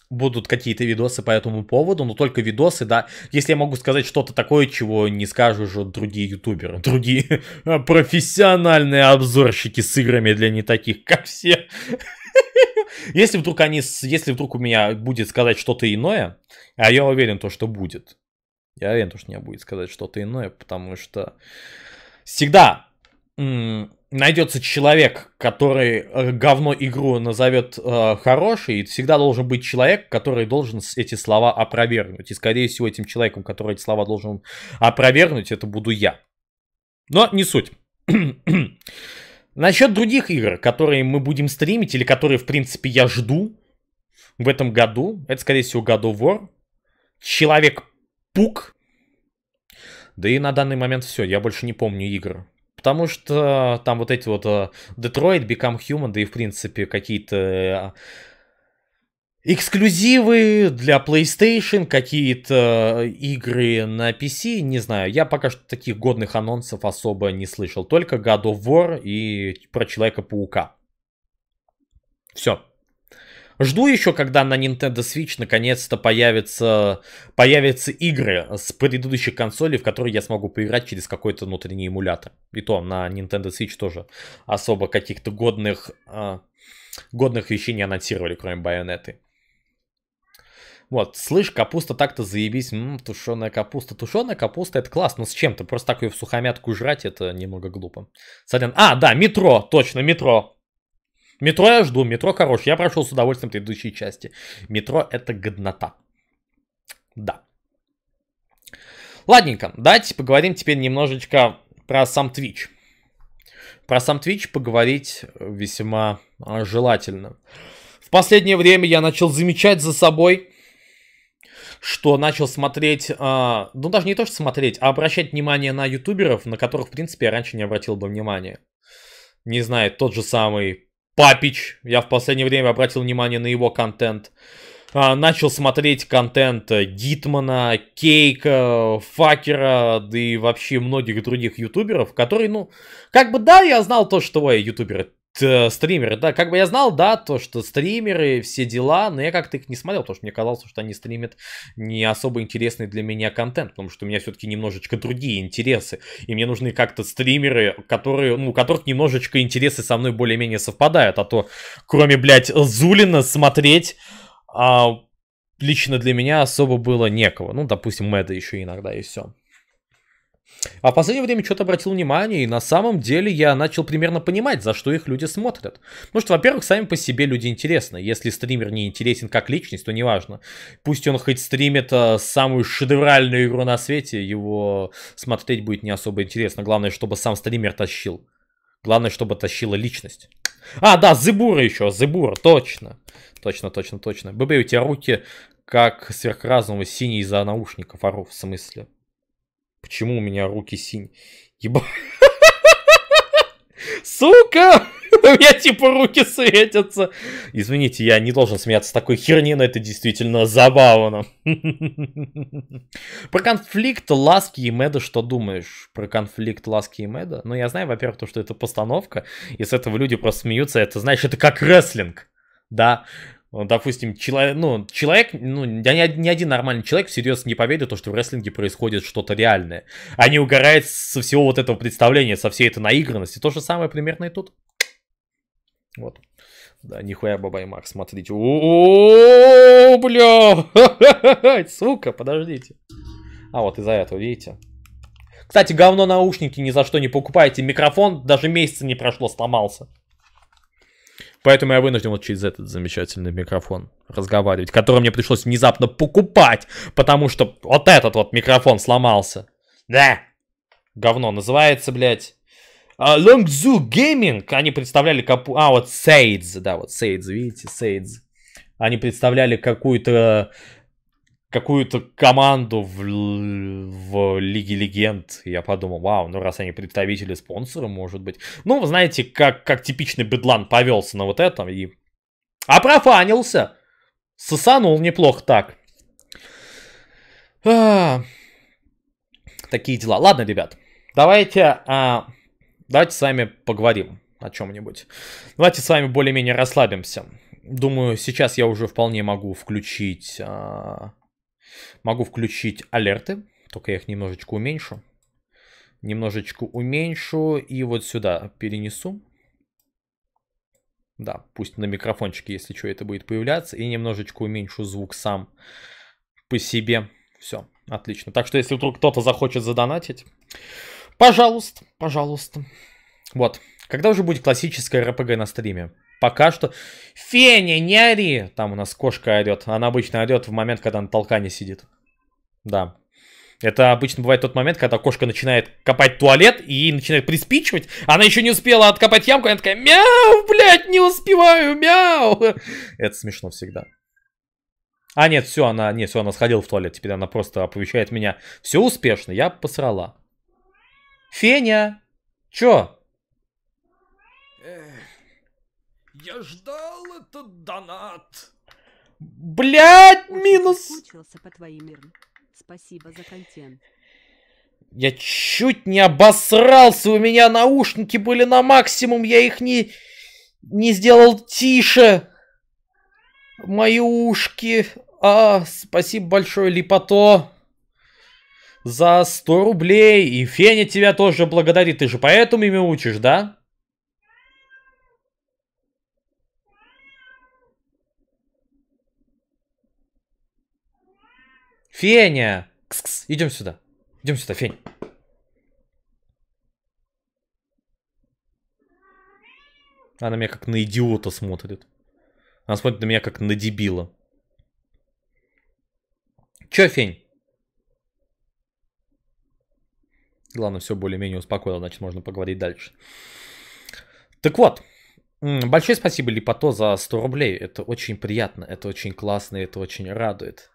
Speaker 2: будут какие-то видосы по этому поводу, но только видосы, да. Если я могу сказать что-то такое, чего не скажут же другие ютуберы, другие а, профессиональные обзорщики с играми для не таких, как все. Если вдруг они, если вдруг у меня будет сказать что-то иное, а я уверен то, что будет. Я уверен то, что у меня будет сказать что-то иное, потому что всегда найдется человек, который э, говно игру назовет э, хорошей, и всегда должен быть человек, который должен эти слова опровергнуть. И, скорее всего, этим человеком, который эти слова должен опровергнуть, это буду я. Но не суть. Насчет других игр, которые мы будем стримить, или которые, в принципе, я жду в этом году, это, скорее всего, God of Человек-пук, да и на данный момент все, я больше не помню игр. Потому что там вот эти вот э, Detroit, Become Human, да и в принципе какие-то э, эксклюзивы для PlayStation, какие-то э, игры на PC, не знаю. Я пока что таких годных анонсов особо не слышал. Только God of War и про Человека-паука. Все. Жду еще, когда на Nintendo Switch наконец-то появятся, появятся игры с предыдущих консолей, в которые я смогу поиграть через какой-то внутренний эмулятор. И то на Nintendo Switch тоже особо каких-то годных, э, годных вещей не анонсировали, кроме байонеты. Вот, слышь, капуста так-то заебись, м-м, тушеная капуста. Тушеная капуста это классно, но с чем-то, просто такую в сухомятку жрать это немного глупо. Садян, а, да, метро, точно, метро. Метро я жду, метро хорош. Я прошел с удовольствием предыдущие части. Метро это годнота. Да. Ладненько, давайте поговорим теперь немножечко про сам Twitch. Про сам Twitch поговорить весьма а, желательно. В последнее время я начал замечать за собой, что начал смотреть, а, ну даже не то, что смотреть, а обращать внимание на ютуберов, на которых, в принципе, я раньше не обратил бы внимания. Не знаю, тот же самый Папич, я в последнее время обратил внимание на его контент. А, начал смотреть контент э, Гитмана, Кейка, Факера, да и вообще многих других ютуберов, которые, ну, как бы да, я знал то, что ой, ютуберы Э, стримеры, да, как бы я знал, да, то, что стримеры, все дела, но я как-то их не смотрел, потому что мне казалось, что они стримят не особо интересный для меня контент, потому что у меня все-таки немножечко другие интересы, и мне нужны как-то стримеры, которые, ну, у которых немножечко интересы со мной более-менее совпадают, а то, кроме, блядь, Зулина смотреть, а, лично для меня особо было некого, ну, допустим, это еще иногда и все. А в последнее время что-то обратил внимание, и на самом деле я начал примерно понимать, за что их люди смотрят. Потому ну что, во-первых, сами по себе люди интересны. Если стример не интересен как личность, то неважно. Пусть он хоть стримит э, самую шедевральную игру на свете, его смотреть будет не особо интересно. Главное, чтобы сам стример тащил. Главное, чтобы тащила личность. А, да, Зебура еще, Зебура, точно. Точно, точно, точно. ББ, у тебя руки как сверхразного синий из-за наушников, оров, в смысле. Почему у меня руки синие? Еба... Сука! У меня типа руки светятся. Извините, я не должен смеяться такой херни, но это действительно забавно. Про конфликт Ласки и Меда что думаешь? Про конфликт Ласки и Меда? Ну, я знаю, во-первых, то, что это постановка, и с этого люди просто смеются, это, знаешь, это как рестлинг. Да, Э, допустим, человек, ну, человек, ну, ни, ни один нормальный человек всерьез не поверит, то, что в рестлинге происходит что-то реальное. Они а угорают со всего вот этого представления, со всей этой наигранности. То же самое примерно и тут. Вот. Да, нихуя Бабай Макс, смотрите. О, бля! Сука, подождите. А вот из-за этого, видите? Кстати, говно наушники ни за что не покупайте. Микрофон даже месяца не прошло, сломался. Поэтому я вынужден вот через этот замечательный микрофон разговаривать, который мне пришлось внезапно покупать, потому что вот этот вот микрофон сломался. Да, говно называется, блядь. Uh, а, Gaming, они представляли капу... А, вот Сейдз, да, вот Сейдз, видите, Сейдз. Они представляли какую-то какую-то команду в, в Лиге Легенд. Я подумал, вау, ну раз они представители спонсора, может быть. Ну, вы знаете, как, как типичный бедлан повелся на вот этом и... А профанился! Сосанул неплохо так. А, такие дела. Ладно, ребят, давайте, а, давайте с вами поговорим о чем-нибудь. Давайте с вами более-менее расслабимся. Думаю, сейчас я уже вполне могу включить... А Могу включить алерты, только я их немножечко уменьшу. Немножечко уменьшу и вот сюда перенесу. Да, пусть на микрофончике, если что, это будет появляться. И немножечко уменьшу звук сам по себе. Все, отлично. Так что, если вдруг кто-то захочет задонатить, пожалуйста, пожалуйста. Вот. Когда уже будет классическая РПГ на стриме? пока что... Феня, не ори! Там у нас кошка орет. Она обычно орет в момент, когда на толкане сидит. Да. Это обычно бывает тот момент, когда кошка начинает копать туалет и начинает приспичивать. Она еще не успела откопать ямку, она такая, мяу, блядь, не успеваю, мяу. Это смешно всегда. А нет, все, она, нет, все, она сходила в туалет. Теперь она просто оповещает меня. Все успешно, я посрала. Феня, чё?
Speaker 3: Я ждал этот донат.
Speaker 2: Блять, минус. по твоим
Speaker 1: Спасибо за контент.
Speaker 2: Я чуть не обосрался, у меня наушники были на максимум, я их не, не сделал тише. Мои ушки. А, спасибо большое, Липото. За 100 рублей. И Феня тебя тоже благодарит. Ты же поэтому ими учишь, да? Феня! Кс-кс, идем сюда. Идем сюда, Фень. Она меня как на идиота смотрит. Она смотрит на меня как на дебила. Че, Фень? Главное, все более-менее успокоило, значит, можно поговорить дальше. Так вот, большое спасибо Липото за 100 рублей. Это очень приятно, это очень классно, это очень радует.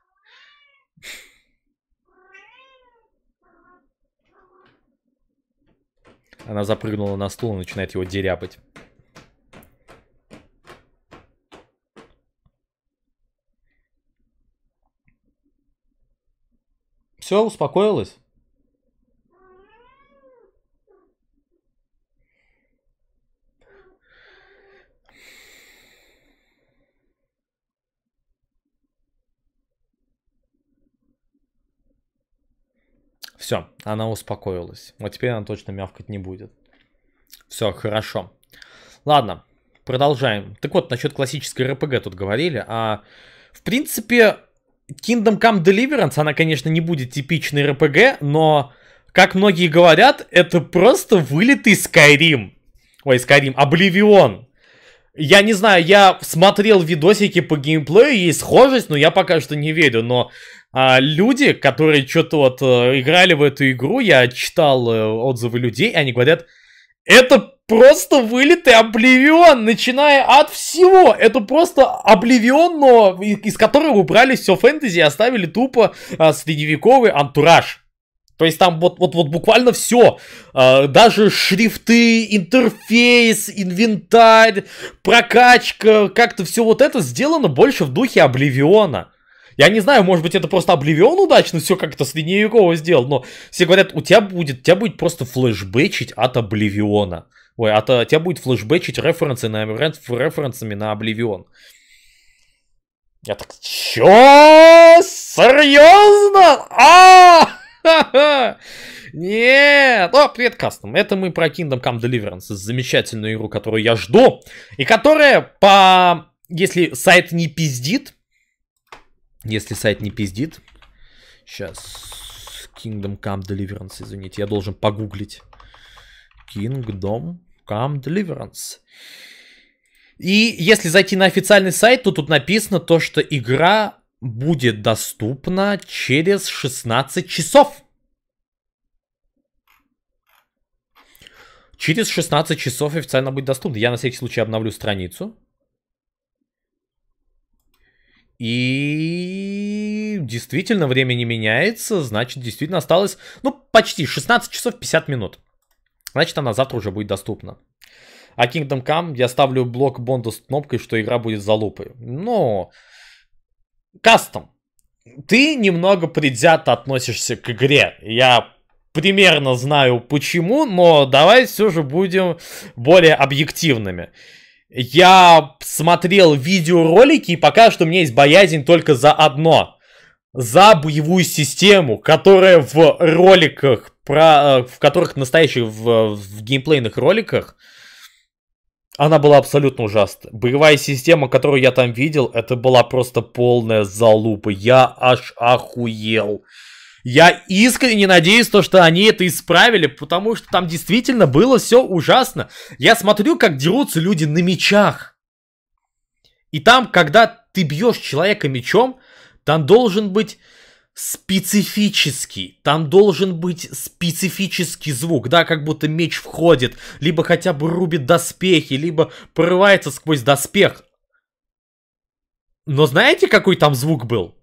Speaker 2: Она запрыгнула на стул и начинает его дерябать. Все, успокоилась? Все, она успокоилась. Вот теперь она точно мявкать не будет. Все, хорошо. Ладно, продолжаем. Так вот, насчет классической РПГ тут говорили. А, в принципе, Kingdom Come Deliverance, она, конечно, не будет типичной РПГ, но, как многие говорят, это просто вылитый Skyrim. Ой, Skyrim, Обливион. Я не знаю, я смотрел видосики по геймплею, есть схожесть, но я пока что не верю, но а, люди, которые что-то вот э, играли в эту игру, я читал э, отзывы людей, они говорят, это просто вылитый обливион, начиная от всего. Это просто обливион, но из которого убрали все фэнтези и оставили тупо а, средневековый антураж. То есть там вот, вот, вот буквально все. А, даже шрифты, интерфейс, инвентарь, прокачка, как-то все вот это сделано больше в духе Обливиона. Я не знаю, может быть, это просто Обливион удачно все как-то средневеково сделал, но все говорят, у тебя будет, тебя будет просто флешбэчить от Обливиона. Ой, от, э, тебя будет флешбэчить референсы на, референсами на Обливион. Я так, чё? Серьезно? А! Нет! О, привет, Кастом. Это мы про Kingdom Come Deliverance, замечательную игру, которую я жду, и которая по... Если сайт не пиздит, если сайт не пиздит. Сейчас. Kingdom Come Deliverance, извините. Я должен погуглить. Kingdom Come Deliverance. И если зайти на официальный сайт, то тут написано то, что игра будет доступна через 16 часов. Через 16 часов официально будет доступна. Я на всякий случай обновлю страницу. И действительно время не меняется, значит действительно осталось, ну, почти 16 часов 50 минут. Значит она завтра уже будет доступна. А Kingdom Come я ставлю блок Бонда с кнопкой, что игра будет за лупой. Но... Кастом. Ты немного предвзято относишься к игре. Я примерно знаю почему, но давай все же будем более объективными. Я смотрел видеоролики, и пока что у меня есть боязнь только за одно. За боевую систему, которая в роликах, про, э, в которых настоящих, в, в геймплейных роликах, она была абсолютно ужасна. Боевая система, которую я там видел, это была просто полная залупа. Я аж охуел. Я искренне надеюсь, то, что они это исправили, потому что там действительно было все ужасно. Я смотрю, как дерутся люди на мечах. И там, когда ты бьешь человека мечом, там должен быть специфический, там должен быть специфический звук, да, как будто меч входит, либо хотя бы рубит доспехи, либо прорывается сквозь доспех. Но знаете, какой там звук был?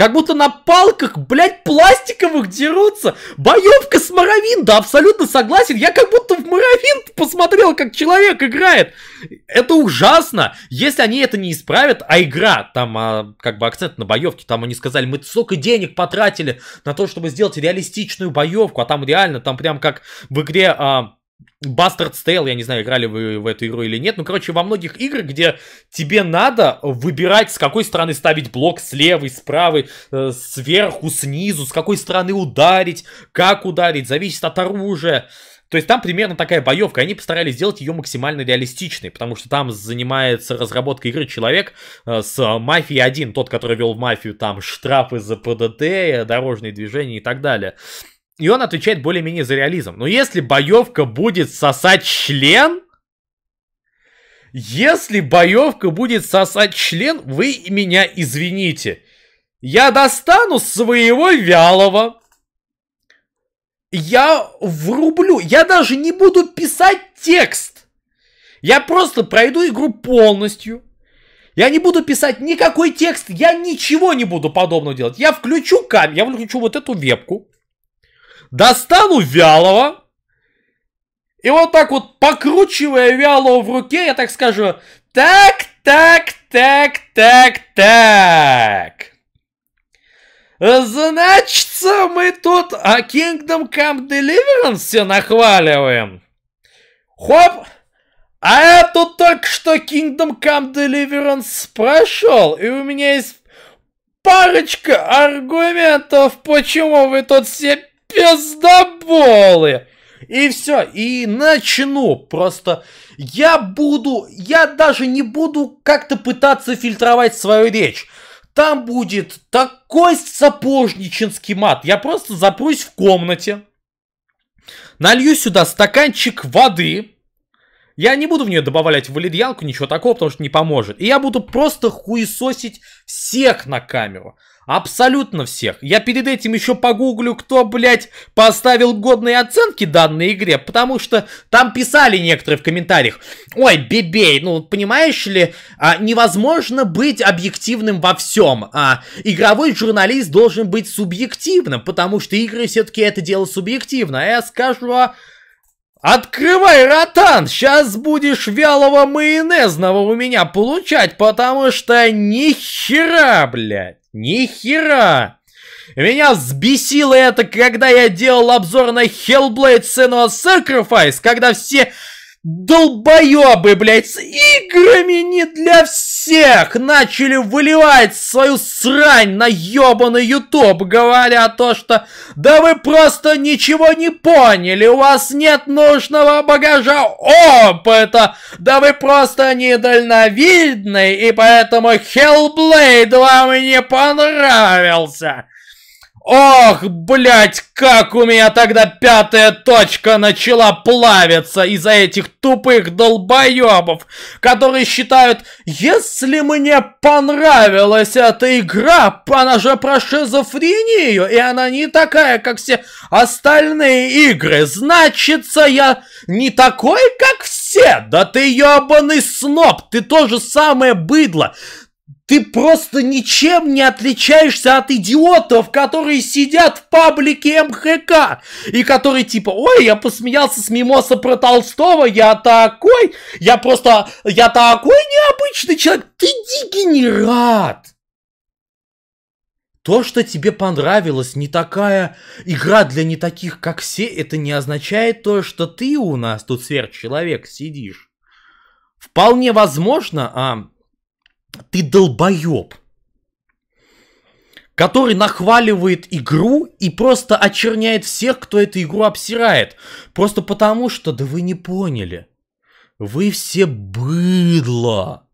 Speaker 2: Как будто на палках, блядь, пластиковых дерутся. Боевка с Моровин, да, абсолютно согласен. Я как будто в Моровин посмотрел, как человек играет. Это ужасно. Если они это не исправят, а игра, там а, как бы акцент на боевке, там они сказали, мы столько денег потратили на то, чтобы сделать реалистичную боевку, а там реально, там прям как в игре... А, Bastard Стейл, я не знаю, играли вы в эту игру или нет, ну, короче, во многих играх, где тебе надо выбирать, с какой стороны ставить блок, с левой, с правой, э, сверху, снизу, с какой стороны ударить, как ударить, зависит от оружия. То есть там примерно такая боевка, они постарались сделать ее максимально реалистичной, потому что там занимается разработка игры человек э, с Мафии 1, тот, который вел в Мафию, там штрафы за ПДТ, дорожные движения и так далее. И он отвечает более-менее за реализм. Но если боевка будет сосать член, если боевка будет сосать член, вы меня извините. Я достану своего вялого. Я врублю. Я даже не буду писать текст. Я просто пройду игру полностью. Я не буду писать никакой текст. Я ничего не буду подобного делать. Я включу камень, Я включу вот эту вебку достану вялого, и вот так вот, покручивая вялого в руке, я так скажу, так, так, так, так, так. Значит, мы тут о Kingdom Come Deliverance все нахваливаем. Хоп! А я тут только что Kingdom Come Deliverance прошел, и у меня есть парочка аргументов, почему вы тут все пиздоболы. И все, и начну просто. Я буду, я даже не буду как-то пытаться фильтровать свою речь. Там будет такой сапожничинский мат. Я просто запрусь в комнате, налью сюда стаканчик воды. Я не буду в нее добавлять валерьянку, ничего такого, потому что не поможет. И я буду просто хуесосить всех на камеру. Абсолютно всех. Я перед этим еще погуглю, кто, блядь, поставил годные оценки данной игре, потому что там писали некоторые в комментариях, ой, бебей, ну, понимаешь ли, а, невозможно быть объективным во всем, а игровой журналист должен быть субъективным, потому что игры все-таки это дело субъективно, а я скажу, «А, Открывай, ротан, сейчас будешь вялого майонезного у меня получать, потому что нихера, блядь. Ни Меня взбесило это, когда я делал обзор на Hellblade Senua's Sacrifice, когда все долбоебы, блядь, с играми не для всех начали выливать свою срань на ебаный ютуб, говоря то, что да вы просто ничего не поняли, у вас нет нужного багажа опыта, да вы просто недальновидны, и поэтому Hellblade вам не понравился. Ох, блять, как у меня тогда пятая точка начала плавиться из-за этих тупых долбоебов, которые считают, если мне понравилась эта игра, она же про шизофрению, и она не такая, как все остальные игры, значится я не такой, как все, да ты ебаный сноб, ты тоже самое быдло, ты просто ничем не отличаешься от идиотов, которые сидят в паблике МХК. И которые типа, ой, я посмеялся с мимоса про Толстого, я такой, я просто, я такой необычный человек. Ты дегенерат. То, что тебе понравилось, не такая игра для не таких, как все, это не означает то, что ты у нас тут сверхчеловек сидишь. Вполне возможно, а ты долбоеб, который нахваливает игру и просто очерняет всех, кто эту игру обсирает. Просто потому что, да вы не поняли. Вы все быдло.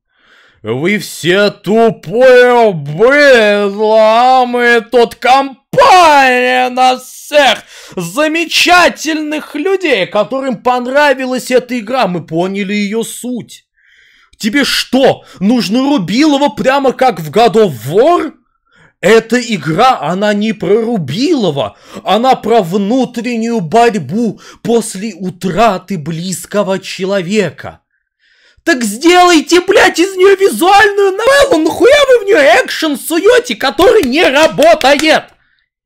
Speaker 2: Вы все тупое быдло, а мы тут компания на всех замечательных людей, которым понравилась эта игра, мы поняли ее суть. Тебе что, нужно Рубилова прямо как в God of War? Эта игра, она не про Рубилова, она про внутреннюю борьбу после утраты близкого человека. Так сделайте, блядь, из нее визуальную новеллу, нахуя вы в нее экшен суете, который не работает?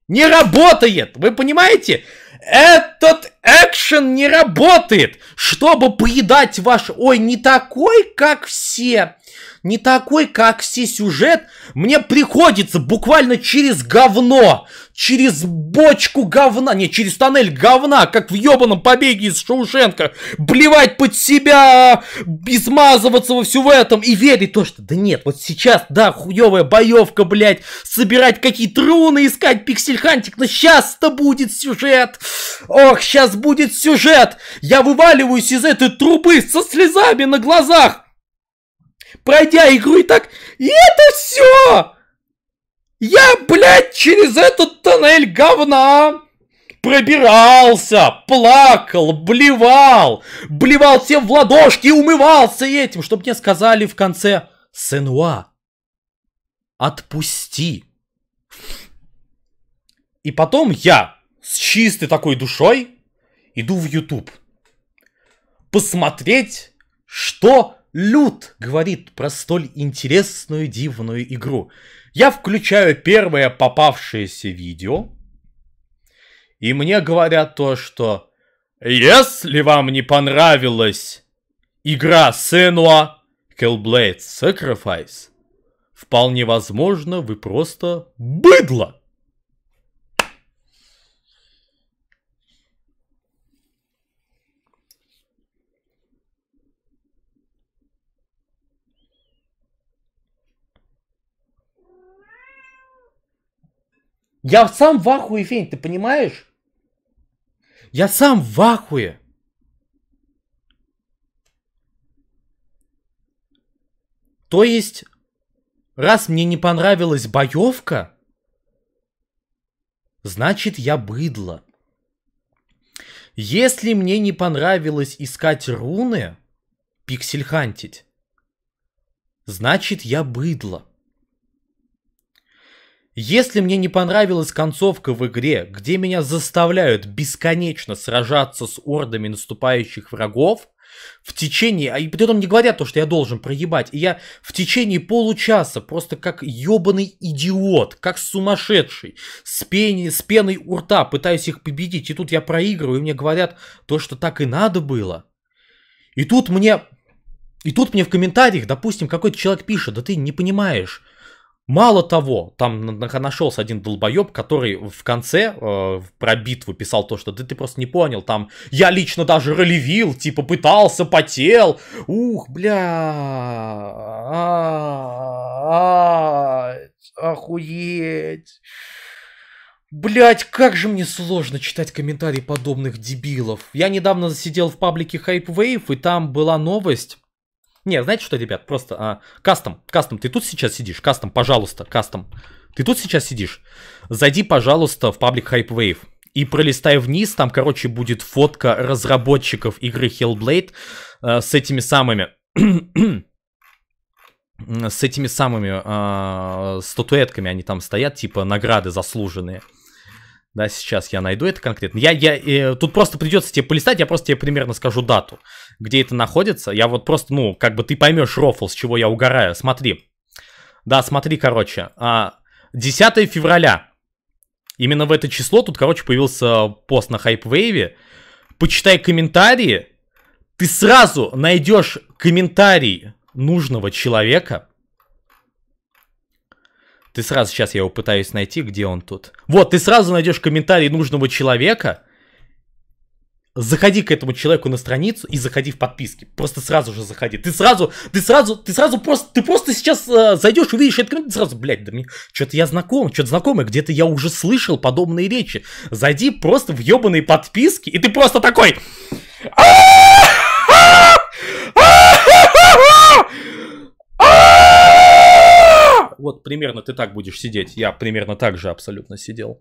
Speaker 2: Не работает, вы понимаете? Этот экшен не работает, чтобы поедать ваш... Ой, не такой, как все. Не такой, как все сюжет. Мне приходится буквально через говно через бочку говна, не, через тоннель говна, как в ебаном побеге из Шоушенка, блевать под себя, измазываться во всем этом и верить то, что да нет, вот сейчас, да, хуевая боевка, блядь, собирать какие-то руны, искать пиксельхантик, но сейчас-то будет сюжет, ох, сейчас будет сюжет, я вываливаюсь из этой трубы со слезами на глазах, пройдя игру и так, и это все! Я, блядь, через этот тоннель говна пробирался, плакал, блевал, блевал всем в ладошки умывался этим, чтобы мне сказали в конце «Сенуа, отпусти». И потом я с чистой такой душой иду в YouTube посмотреть, что Люд говорит про столь интересную дивную игру. Я включаю первое попавшееся видео, и мне говорят то, что если вам не понравилась игра Senua Hellblade Sacrifice, вполне возможно, вы просто быдло. Я сам в ахуе, Фень, ты понимаешь? Я сам в ахуе. То есть, раз мне не понравилась боевка, значит я быдло. Если мне не понравилось искать руны, пиксель хантить, значит я быдло. Если мне не понравилась концовка в игре, где меня заставляют бесконечно сражаться с ордами наступающих врагов, в течение, а и при этом не говорят то, что я должен проебать, и я в течение получаса просто как ебаный идиот, как сумасшедший, с, пени, с пеной у рта пытаюсь их победить, и тут я проигрываю, и мне говорят то, что так и надо было. И тут мне, и тут мне в комментариях, допустим, какой-то человек пишет, да ты не понимаешь, Мало того, там нашелся один долбоеб, который в конце э, про битву писал то, что да ты просто не понял, там я лично даже ролевил, типа пытался, потел, ух, бля, охуеть. Блять, как же мне сложно читать комментарии подобных дебилов. Я недавно сидел в паблике Hype и там была новость не, знаете что, ребят, просто а, кастом, кастом, ты тут сейчас сидишь, кастом, пожалуйста, кастом, ты тут сейчас сидишь, зайди, пожалуйста, в паблик Hype Wave и пролистай вниз, там, короче, будет фотка разработчиков игры Hellblade э, с этими самыми, с этими самыми э, статуэтками, они там стоят, типа награды заслуженные. Да, сейчас я найду это конкретно. Я, я, э, тут просто придется тебе полистать, я просто тебе примерно скажу дату, где это находится. Я вот просто, ну, как бы ты поймешь рофл, с чего я угораю. Смотри. Да, смотри, короче. 10 а, февраля. Именно в это число тут, короче, появился пост на хайпвейве. Почитай комментарии. Ты сразу найдешь комментарий нужного человека, ты сразу, сейчас я его пытаюсь найти, где он тут. Вот, ты сразу найдешь комментарий нужного человека. Заходи к этому человеку на страницу и заходи в подписки. Просто сразу же заходи. Ты сразу, ты сразу, ты сразу просто, ты просто сейчас э, зайдешь, увидишь этот комментарий, сразу, блядь, да мне, что-то я знаком, что-то знакомое, где-то я уже слышал подобные речи. Зайди просто в ебаные подписки, и ты просто такой... А! вот примерно ты так будешь сидеть. Я примерно так же абсолютно сидел.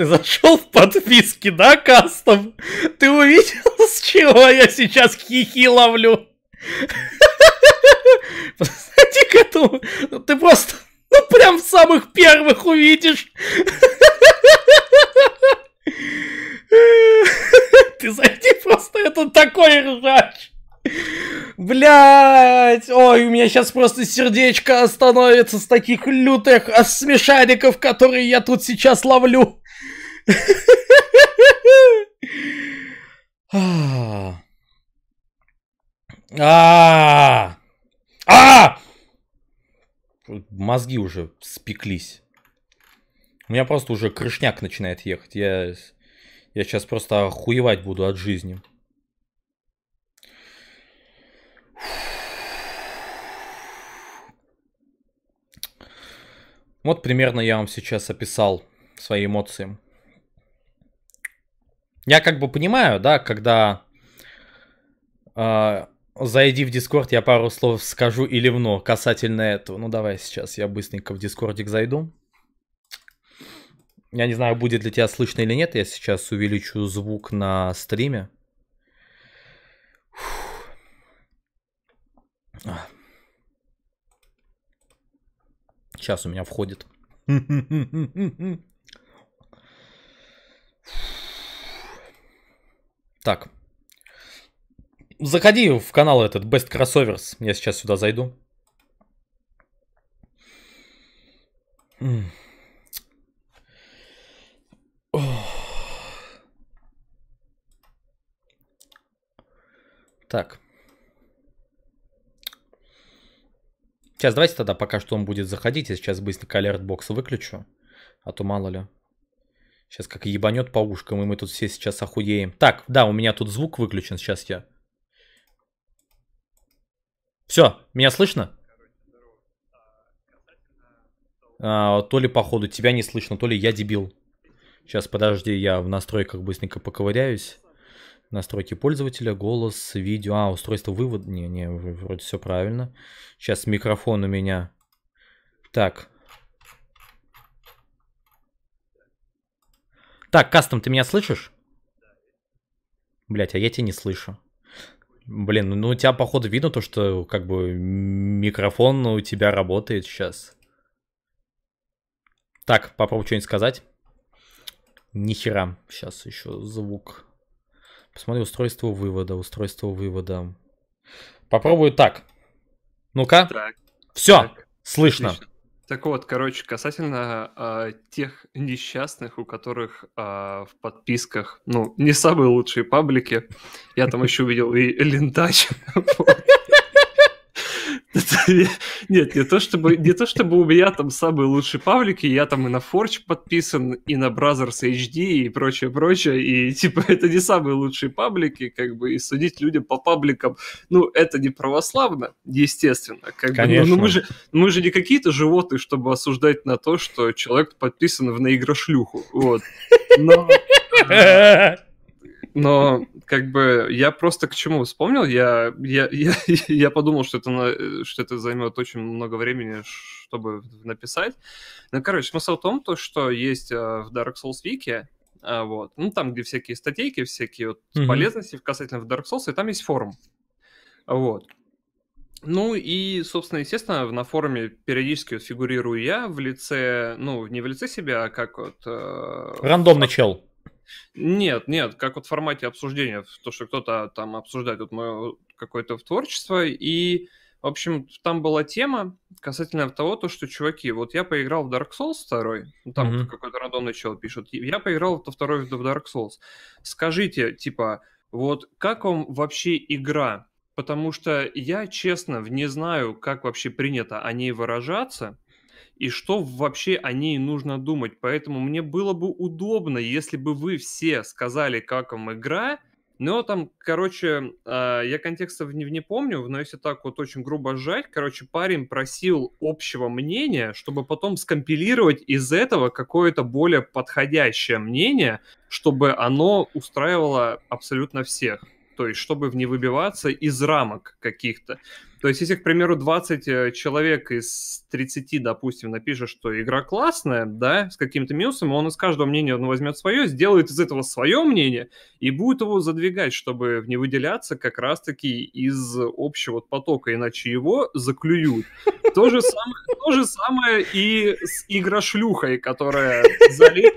Speaker 2: Ты зашел в подписки, да, кастом? Ты увидел, с чего я сейчас хихи ловлю? Посмотри к этому. Ну, ты просто, ну, прям в самых первых увидишь. Ты зайди просто, это такой ржач. Блять, ой, у меня сейчас просто сердечко остановится с таких лютых смешариков, которые я тут сейчас ловлю. А! А! А! Мозги уже спеклись. У меня просто уже крышняк начинает ехать. Я, я сейчас просто охуевать буду от жизни. Вот примерно я вам сейчас описал свои эмоции. Я как бы понимаю, да, когда э, зайди в Дискорд, я пару слов скажу или вно касательно этого. Ну давай сейчас я быстренько в Дискордик зайду. Я не знаю, будет ли тебя слышно или нет. Я сейчас увеличу звук на стриме. А. Сейчас у меня входит. Так. Заходи в канал этот Best Crossovers. Я сейчас сюда зайду. Так. Сейчас давайте тогда, пока что он будет заходить, я сейчас быстренько алерт-бокс выключу, а то мало ли. Сейчас как ебанет по ушкам, и мы тут все сейчас охуеем. Так, да, у меня тут звук выключен, сейчас я... Все, меня слышно? А, то ли походу тебя не слышно, то ли я дебил. Сейчас, подожди, я в настройках быстренько поковыряюсь. Настройки пользователя, голос, видео. А, устройство вывода. Не, не, вроде все правильно. Сейчас микрофон у меня. Так, Так, Кастом, ты меня слышишь? Блять, а я тебя не слышу. Блин, ну, ну у тебя, походу, видно то, что как бы микрофон у тебя работает сейчас. Так, попробую что-нибудь сказать. Нихера. Сейчас еще звук. Посмотри, устройство вывода, устройство вывода. Попробую так. Ну-ка. Все, так. слышно. Отлично.
Speaker 3: Так вот, короче, касательно э, тех несчастных, у которых э, в подписках, ну, не самые лучшие паблики, я там еще увидел и Лентач. Нет, не то, чтобы, не то чтобы у меня там самые лучшие паблики, я там и на Forge подписан, и на Brothers HD, и прочее, прочее, и типа это не самые лучшие паблики, как бы, и судить людям по пабликам, ну, это не православно, естественно, как ну, ну, Конечно. бы, но, мы же, мы же не какие-то животные, чтобы осуждать на то, что человек подписан в наигрошлюху, вот, но... Но как бы я просто к чему вспомнил, я, я, я, я подумал, что это, что это займет очень много времени, чтобы написать. Ну, короче, смысл в том, то, что есть э, в Dark Souls Вики, э, вот, ну, там, где всякие статейки, всякие вот mm-hmm. полезности касательно в Dark Souls, и там есть форум. Вот. Ну и, собственно, естественно, на форуме периодически фигурирую я в лице, ну, не в лице себя, а как вот... Э,
Speaker 2: Рандомный а чел.
Speaker 3: Нет, нет, как вот в формате обсуждения, то, что кто-то там обсуждает вот мое какое-то творчество, и, в общем, там была тема касательно того, то, что, чуваки, вот я поиграл в Dark Souls 2, ну, там mm-hmm. какой-то рандомный чел пишет, я поиграл во второй в Dark Souls. Скажите, типа, вот как вам вообще игра? Потому что я, честно, не знаю, как вообще принято о ней выражаться, и что вообще о ней нужно думать. Поэтому мне было бы удобно, если бы вы все сказали, как вам игра, но там, короче, а, я контекста не, не помню, но если так вот очень грубо сжать, короче, парень просил общего мнения, чтобы потом скомпилировать из этого какое-то более подходящее мнение, чтобы оно устраивало абсолютно всех то есть чтобы не выбиваться из рамок каких-то. То есть если, к примеру, 20 э, человек из 30, допустим, напишет, что игра классная, да, с каким-то минусом, он из каждого мнения он возьмет свое, сделает из этого свое мнение и будет его задвигать, чтобы не выделяться как раз-таки из общего потока, иначе его заклюют. То же самое, то же самое и с игрошлюхой, которая залит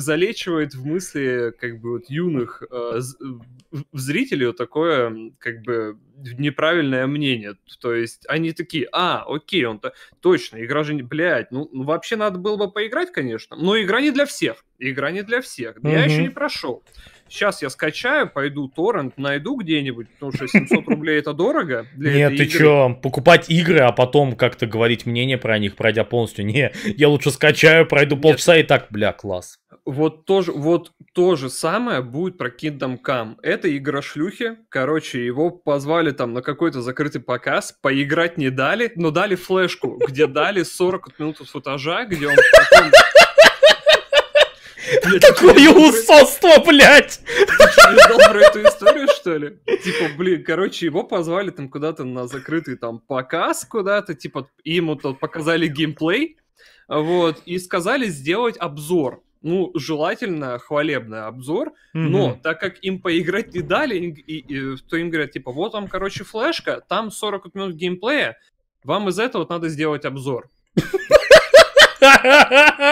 Speaker 3: залечивает в мысли как бы вот юных э, зрителей вот такое как бы неправильное мнение. То есть они такие, а, окей, он то точно, игра же не, блядь, ну, ну вообще надо было бы поиграть, конечно, но игра не для всех, игра не для всех, mm-hmm. я еще не прошел сейчас я скачаю, пойду торрент, найду где-нибудь, потому что 700 рублей это дорого для Нет, ты игры. чё,
Speaker 2: покупать игры, а потом как-то говорить мнение про них, пройдя полностью. Не, я лучше скачаю, пройду полчаса Нет. и так, бля, класс.
Speaker 3: Вот тоже, вот то же самое будет про Kingdom Come. Это игра шлюхи. Короче, его позвали там на какой-то закрытый показ, поиграть не дали, но дали флешку, где дали 40 минут футажа, где он потом Такое усоство, блядь! Ты что, про эту историю, что ли? Типа, блин, короче, его позвали там куда-то на закрытый там показ куда-то, типа, ему тут показали геймплей, вот, и сказали сделать обзор. Ну, желательно хвалебный обзор, но так как им поиграть не дали, и, то им говорят, типа, вот вам, короче, флешка, там 40 минут геймплея, вам из этого надо сделать обзор.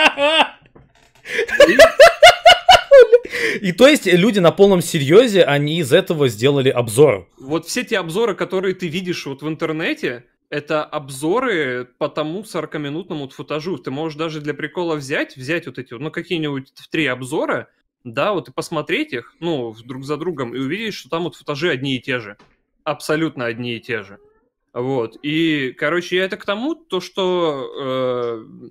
Speaker 2: И то есть люди на полном серьезе, они из этого сделали обзор.
Speaker 3: Вот все те обзоры, которые ты видишь вот в интернете, это обзоры по тому 40-минутному футажу. Ты можешь даже для прикола взять, взять вот эти, ну, какие-нибудь в три обзора, да, вот и посмотреть их, ну, друг за другом, и увидеть, что там вот футажи одни и те же. Абсолютно одни и те же. Вот. И, короче, я это к тому, то, что э,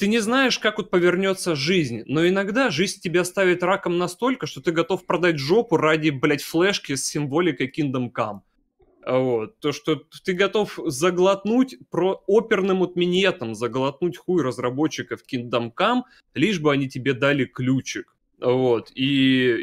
Speaker 3: ты не знаешь, как вот повернется жизнь, но иногда жизнь тебя ставит раком настолько, что ты готов продать жопу ради, блядь, флешки с символикой Kingdom Come. А вот. То, что ты готов заглотнуть про оперным отминетом, заглотнуть хуй разработчиков Kingdom Come, лишь бы они тебе дали ключик. Вот. И,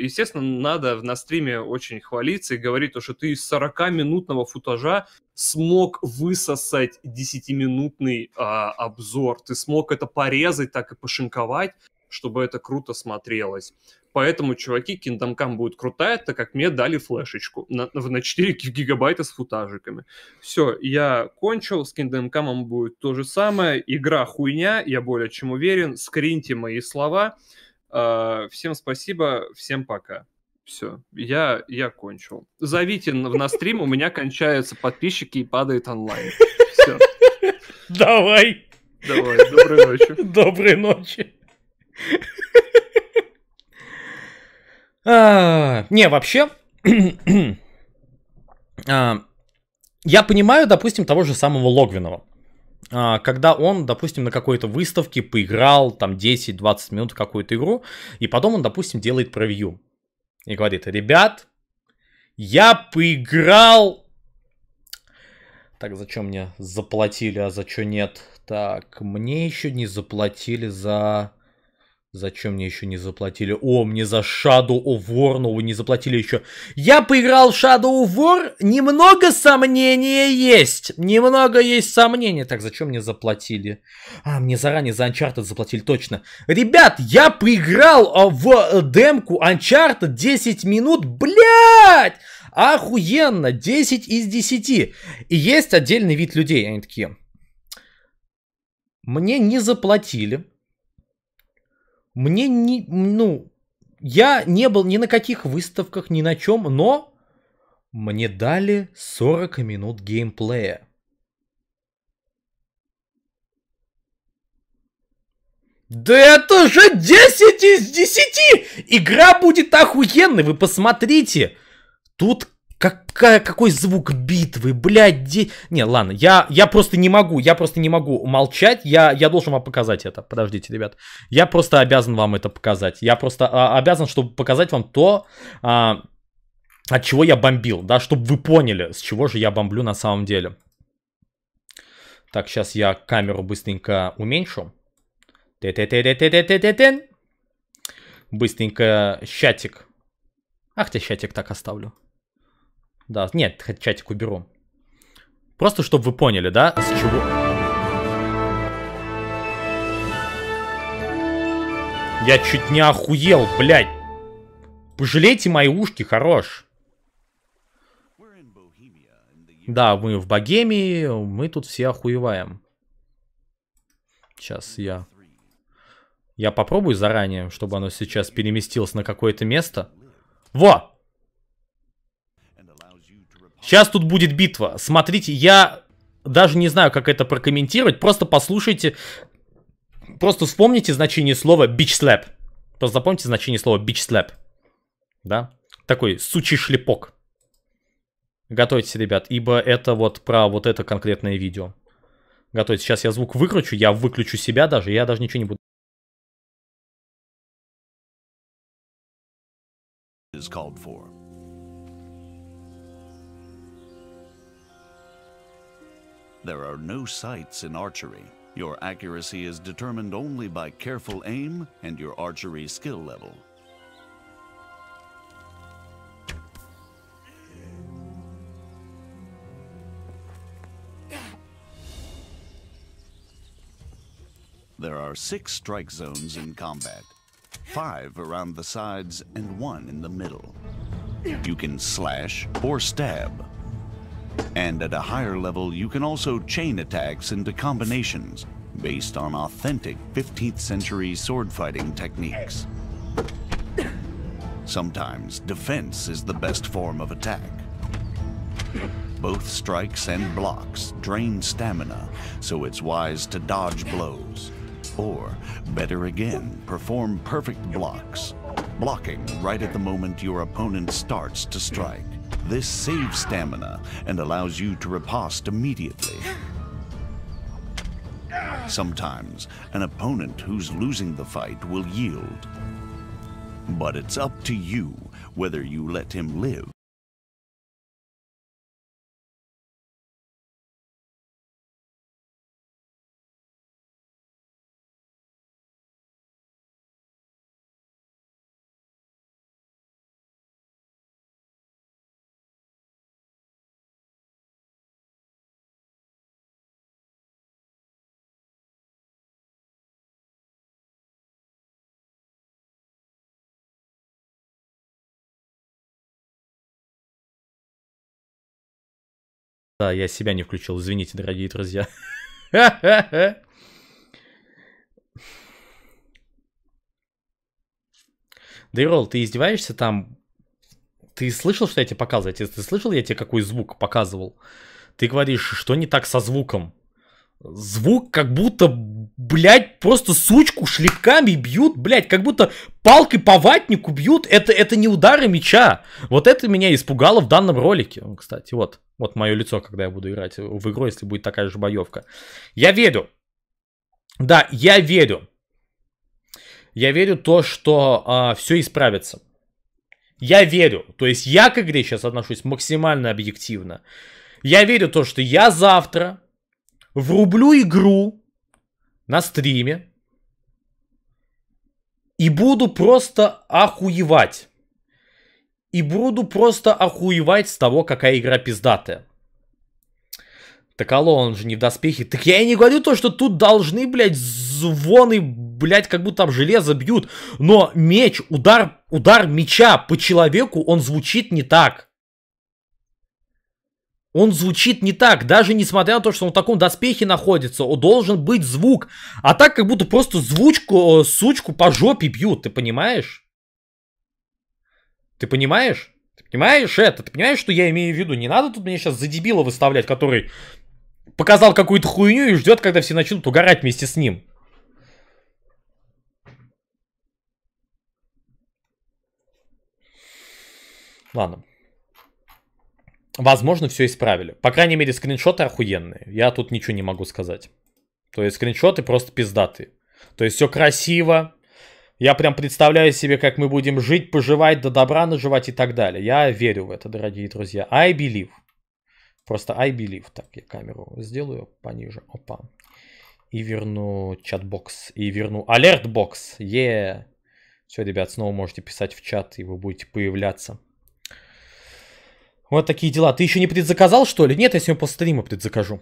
Speaker 3: естественно, надо на стриме очень хвалиться и говорить то, что ты из 40-минутного футажа смог высосать 10-минутный а, обзор. Ты смог это порезать, так и пошинковать, чтобы это круто смотрелось. Поэтому, чуваки, Kingdom Come будет крутая, так как мне дали флешечку на, на 4 гигабайта с футажиками. Все, я кончил, с Kingdom Come будет то же самое. Игра хуйня, я более чем уверен. Скриньте мои слова. А, всем спасибо, всем пока. Все, я, я кончил. Зовите на стрим, у меня кончаются подписчики и падает онлайн. Все. Давай. Давай, доброй ночи. Доброй ночи.
Speaker 2: А, не, вообще, а, я понимаю, допустим, того же самого Логвинова. А, когда он, допустим, на какой-то выставке поиграл там 10-20 минут в какую-то игру, и потом он, допустим, делает превью. И говорит, ребят, я поиграл... Так, зачем мне заплатили, а за что нет? Так, мне еще не заплатили за Зачем мне еще не заплатили? О, мне за Shadow of War новую не заплатили еще. Я поиграл в Shadow of War, немного сомнения есть. Немного есть сомнения. Так, зачем мне заплатили? А, мне заранее за Uncharted заплатили, точно. Ребят, я поиграл а, в э, демку Uncharted 10 минут. Блять! Охуенно! 10 из 10. И есть отдельный вид людей. Они такие... Мне не заплатили мне не, ну, я не был ни на каких выставках, ни на чем, но мне дали 40 минут геймплея. Да это же 10 из 10! Игра будет охуенной, вы посмотрите! Тут Какая, какой звук битвы, блядь, де... Не, ладно, я, я просто не могу, я просто не могу молчать, я, я должен вам показать это, подождите, ребят. Я просто обязан вам это показать, я просто а, обязан, чтобы показать вам то, а, от чего я бомбил, да, чтобы вы поняли, с чего же я бомблю на самом деле. Так, сейчас я камеру быстренько уменьшу. Быстренько щатик. Ах ты щатик так оставлю. Да, нет, хоть чатик уберу. Просто, чтобы вы поняли, да, с чего... Я чуть не охуел, блядь. Пожалейте мои ушки, хорош. Да, мы в Богемии, мы тут все охуеваем. Сейчас я... Я попробую заранее, чтобы оно сейчас переместилось на какое-то место. Во! Сейчас тут будет битва. Смотрите, я даже не знаю, как это прокомментировать. Просто послушайте, просто вспомните значение слова bitch slap. Просто запомните значение слова bitch slap. Да? Такой сучий шлепок. Готовьтесь, ребят, ибо это вот про вот это конкретное видео. Готовьтесь. Сейчас я звук выкручу, я выключу себя даже, я даже ничего не буду.
Speaker 1: Is called for. There are no sights in archery. Your accuracy is determined only by careful aim and your archery skill level. There are six strike zones in combat, five around the sides and one in the middle. You can slash or stab and at a higher level, you can also chain attacks into combinations based on authentic 15th century sword fighting techniques. Sometimes defense is the best form of attack. Both strikes and blocks drain stamina, so it's wise to dodge blows. Or, better again, perform perfect blocks, blocking right at the moment your opponent starts to strike. This saves stamina and allows you to riposte immediately. Sometimes, an opponent who's losing the fight will yield. But it's up to you whether you let him live Да, я себя не включил, извините, дорогие друзья.
Speaker 2: Дейрол, ты издеваешься там? Ты слышал, что я тебе показывал? Ты слышал, я тебе какой звук показывал? Ты говоришь, что не так со звуком? Звук как будто, блядь, просто сучку шлепками бьют, блядь, как будто палкой по ватнику бьют. Это, это не удары меча. Вот это меня испугало в данном ролике, кстати, вот. Вот мое лицо, когда я буду играть в игру, если будет такая же боевка. Я верю. Да, я верю. Я верю то, что а, все исправится. Я верю. То есть я к игре сейчас отношусь максимально объективно. Я верю то, что я завтра врублю игру на стриме и буду просто охуевать и буду просто охуевать с того, какая игра пиздатая. Так алло, он же не в доспехе. Так я и не говорю то, что тут должны, блядь, звоны, блядь, как будто там железо бьют. Но меч, удар, удар меча по человеку, он звучит не так. Он звучит не так, даже несмотря на то, что он в таком доспехе находится, он должен быть звук. А так, как будто просто звучку, э, сучку по жопе бьют, ты понимаешь? Ты понимаешь? Ты понимаешь это? Ты понимаешь, что я имею в виду? Не надо тут меня сейчас за дебила выставлять, который показал какую-то хуйню и ждет, когда все начнут угорать вместе с ним. Ладно. Возможно, все исправили. По крайней мере, скриншоты охуенные. Я тут ничего не могу сказать. То есть скриншоты просто пиздатые. То есть все красиво, я прям представляю себе, как мы будем жить, поживать, до добра наживать и так далее. Я верю в это, дорогие друзья. I believe. Просто I believe. Так, я камеру сделаю пониже. Опа. И верну чат-бокс. И верну алерт-бокс. Yeah. Все, ребят, снова можете писать в чат, и вы будете появляться. Вот такие дела. Ты еще не предзаказал, что ли? Нет, я сегодня после стрима предзакажу.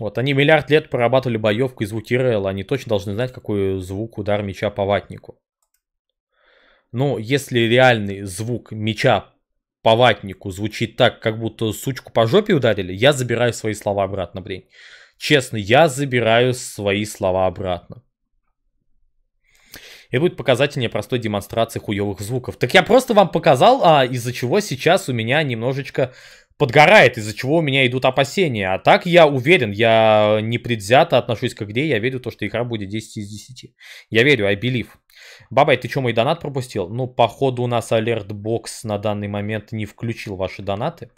Speaker 2: Вот, они миллиард лет прорабатывали боевку и звуки РЛ, они точно должны знать, какой звук удар меча по ватнику. Ну, если реальный звук меча по ватнику звучит так, как будто сучку по жопе ударили, я забираю свои слова обратно, блин. Честно, я забираю свои слова обратно. И будет показательнее простой демонстрации хуевых звуков. Так я просто вам показал, а из-за чего сейчас у меня немножечко подгорает, из-за чего у меня идут опасения. А так я уверен, я не непредвзято отношусь к игре, я верю, то, что игра будет 10 из 10. Я верю, I believe. Бабай, ты что, мой донат пропустил? Ну, походу, у нас алерт-бокс на данный момент не включил ваши донаты.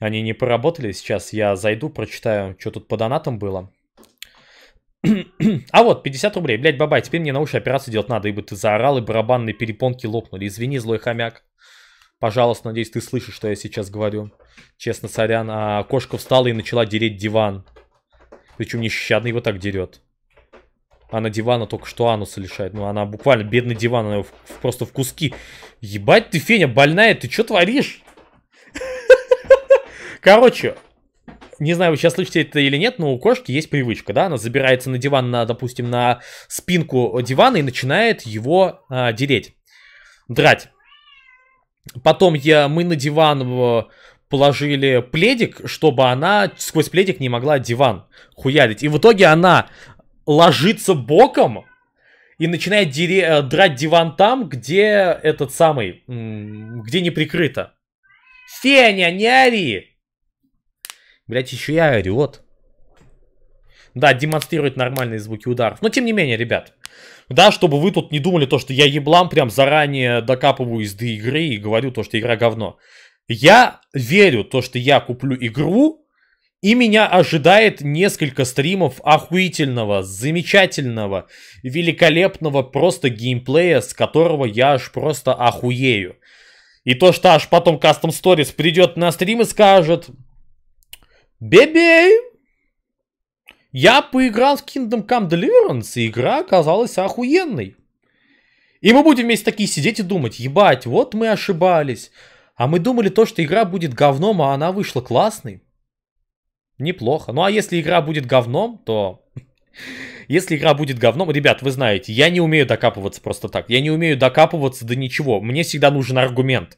Speaker 2: Они не поработали. Сейчас я зайду, прочитаю, что тут по донатам было. А вот, 50 рублей. Блять, бабай, теперь мне на уши операцию делать надо, ибо ты заорал, и барабанные перепонки лопнули. Извини, злой хомяк. Пожалуйста, надеюсь, ты слышишь, что я сейчас говорю. Честно, сорян. А кошка встала и начала дереть диван. Причем нещадно его так дерет. Она дивана только что ануса лишает. Ну, она буквально, бедный диван, она его в, в, просто в куски. Ебать ты, Феня, больная, ты что творишь? Короче, не знаю, вы сейчас слышите это или нет, но у кошки есть привычка, да, она забирается на диван, на, допустим, на спинку дивана и начинает его а, дереть, драть. Потом я, мы на диван э, положили пледик, чтобы она сквозь пледик не могла диван хуярить. И в итоге она ложится боком и начинает дире- э, драть диван там, где этот самый, где не прикрыто. Сеня, не ори! Блять, еще я орет. Да, демонстрирует нормальные звуки ударов. Но тем не менее, ребят, да, чтобы вы тут не думали то, что я еблам прям заранее докапываюсь до игры и говорю то, что игра говно. Я верю то, что я куплю игру, и меня ожидает несколько стримов охуительного, замечательного, великолепного просто геймплея, с которого я аж просто охуею. И то, что аж потом Custom Stories придет на стрим и скажет «Бебей, я поиграл в Kingdom Come Deliverance, и игра оказалась охуенной». И мы будем вместе такие сидеть и думать «Ебать, вот мы ошибались». А мы думали то, что игра будет говном, а она вышла классной. Неплохо. Ну а если игра будет говном, то... Если игра будет говном, ребят, вы знаете, я не умею докапываться просто так. Я не умею докапываться до ничего. Мне всегда нужен аргумент.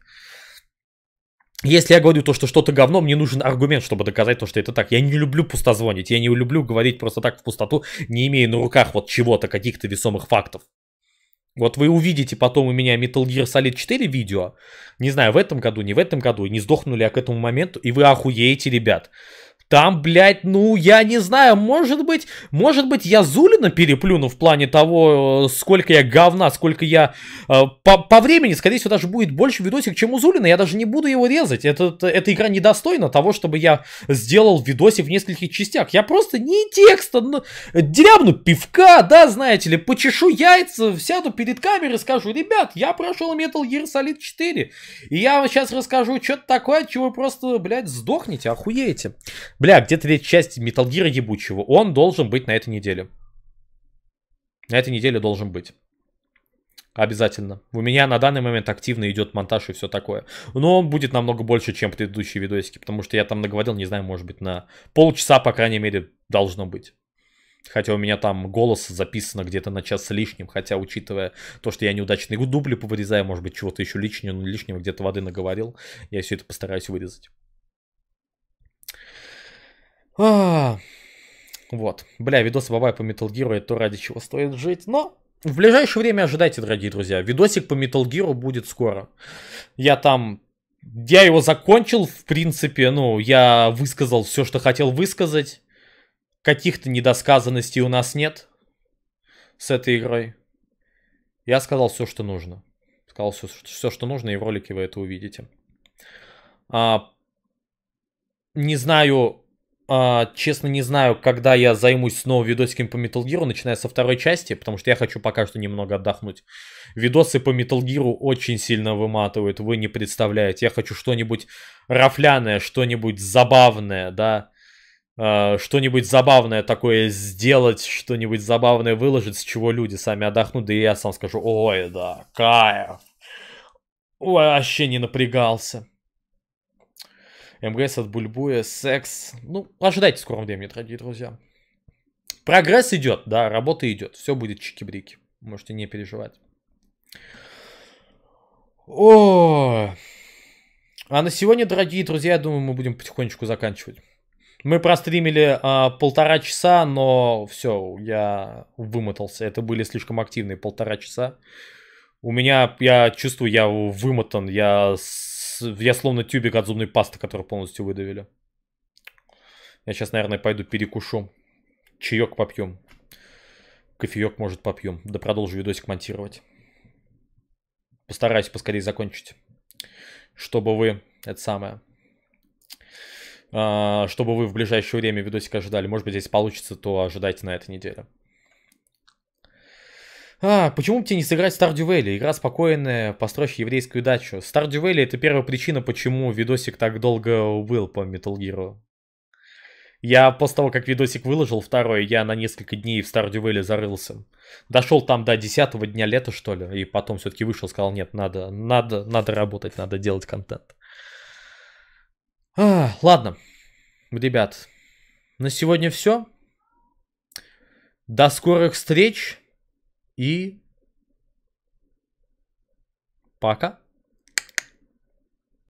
Speaker 2: Если я говорю то, что что-то говно, мне нужен аргумент, чтобы доказать то, что это так. Я не люблю пустозвонить, я не люблю говорить просто так в пустоту, не имея на руках вот чего-то, каких-то весомых фактов. Вот вы увидите потом у меня Metal Gear Solid 4 видео. Не знаю, в этом году, не в этом году. Не сдохнули я к этому моменту. И вы охуеете, ребят. Там, блядь, ну, я не знаю, может быть, может быть, я Зулина переплюну в плане того, э, сколько я говна, сколько я... Э, по, по времени, скорее всего, даже будет больше видосик, чем у Зулина, я даже не буду его резать. Этот эта игра недостойна того, чтобы я сделал видосик в нескольких частях. Я просто не текста, ну, дерябну пивка, да, знаете ли, почешу яйца, сяду перед камерой, и скажу, ребят, я прошел Metal Gear Solid 4, и я вам сейчас расскажу что-то такое, от чего вы просто, блядь, сдохнете, охуеете. Бля, где то третья часть Metal Gear ебучего? Он должен быть на этой неделе. На этой неделе должен быть. Обязательно. У меня на данный момент активно идет монтаж и все такое. Но он будет намного больше, чем предыдущие видосики, потому что я там наговорил, не знаю, может быть, на полчаса, по крайней мере, должно быть. Хотя у меня там голос записано где-то на час с лишним, хотя учитывая то, что я неудачный дубли повырезаю, может быть, чего-то еще лишнего, лишнего где-то воды наговорил, я все это постараюсь вырезать. А, вот. Бля, видос Бабая по Metal Gear это то, ради чего стоит жить. Но в ближайшее время ожидайте, дорогие друзья. Видосик по Metal Gear будет скоро. Я там... Я его закончил, в принципе. Ну, я высказал все, что хотел высказать. Каких-то недосказанностей у нас нет с этой игрой. Я сказал все, что нужно. Сказал все, все что нужно, и в ролике вы это увидите. А, не знаю, а, честно, не знаю, когда я займусь снова видосиками по Metal Gear, начиная со второй части, потому что я хочу пока что немного отдохнуть. Видосы по Metal Gear очень сильно выматывают, вы не представляете. Я хочу что-нибудь рафляное, что-нибудь забавное, да, а, что-нибудь забавное такое сделать, что-нибудь забавное выложить, с чего люди сами отдохнут, да и я сам скажу, ой, да, кайф. Вообще не напрягался. МГС от Бульбуя, секс. Ну, ожидайте в скором времени, дорогие друзья. Прогресс идет, да, работа идет. Все будет чики-брики. Можете не переживать. О, а на сегодня, дорогие друзья, я думаю, мы будем потихонечку заканчивать. Мы простримили а, полтора часа, но все, я вымотался. Это были слишком активные полтора часа. У меня, я чувствую, я вымотан, я я словно тюбик от зубной пасты, который полностью выдавили. Я сейчас, наверное, пойду перекушу. Чаек попьем. Кофеек, может, попьем. Да продолжу видосик монтировать. Постараюсь поскорее закончить. Чтобы вы, это самое, а, чтобы вы в ближайшее время видосик ожидали. Может быть, здесь получится, то ожидайте на этой неделе. А, почему бы тебе не сыграть Stardew Valley? Игра спокойная, построчь еврейскую дачу. Stardew Valley это первая причина, почему видосик так долго был по Metal Gear. Я после того, как видосик выложил второй, я на несколько дней в Stardew Valley зарылся. Дошел там до 10 дня лета, что ли, и потом все-таки вышел, сказал, нет, надо, надо, надо работать, надо делать контент. А, ладно, ребят, на сегодня все. До скорых встреч. E. Pra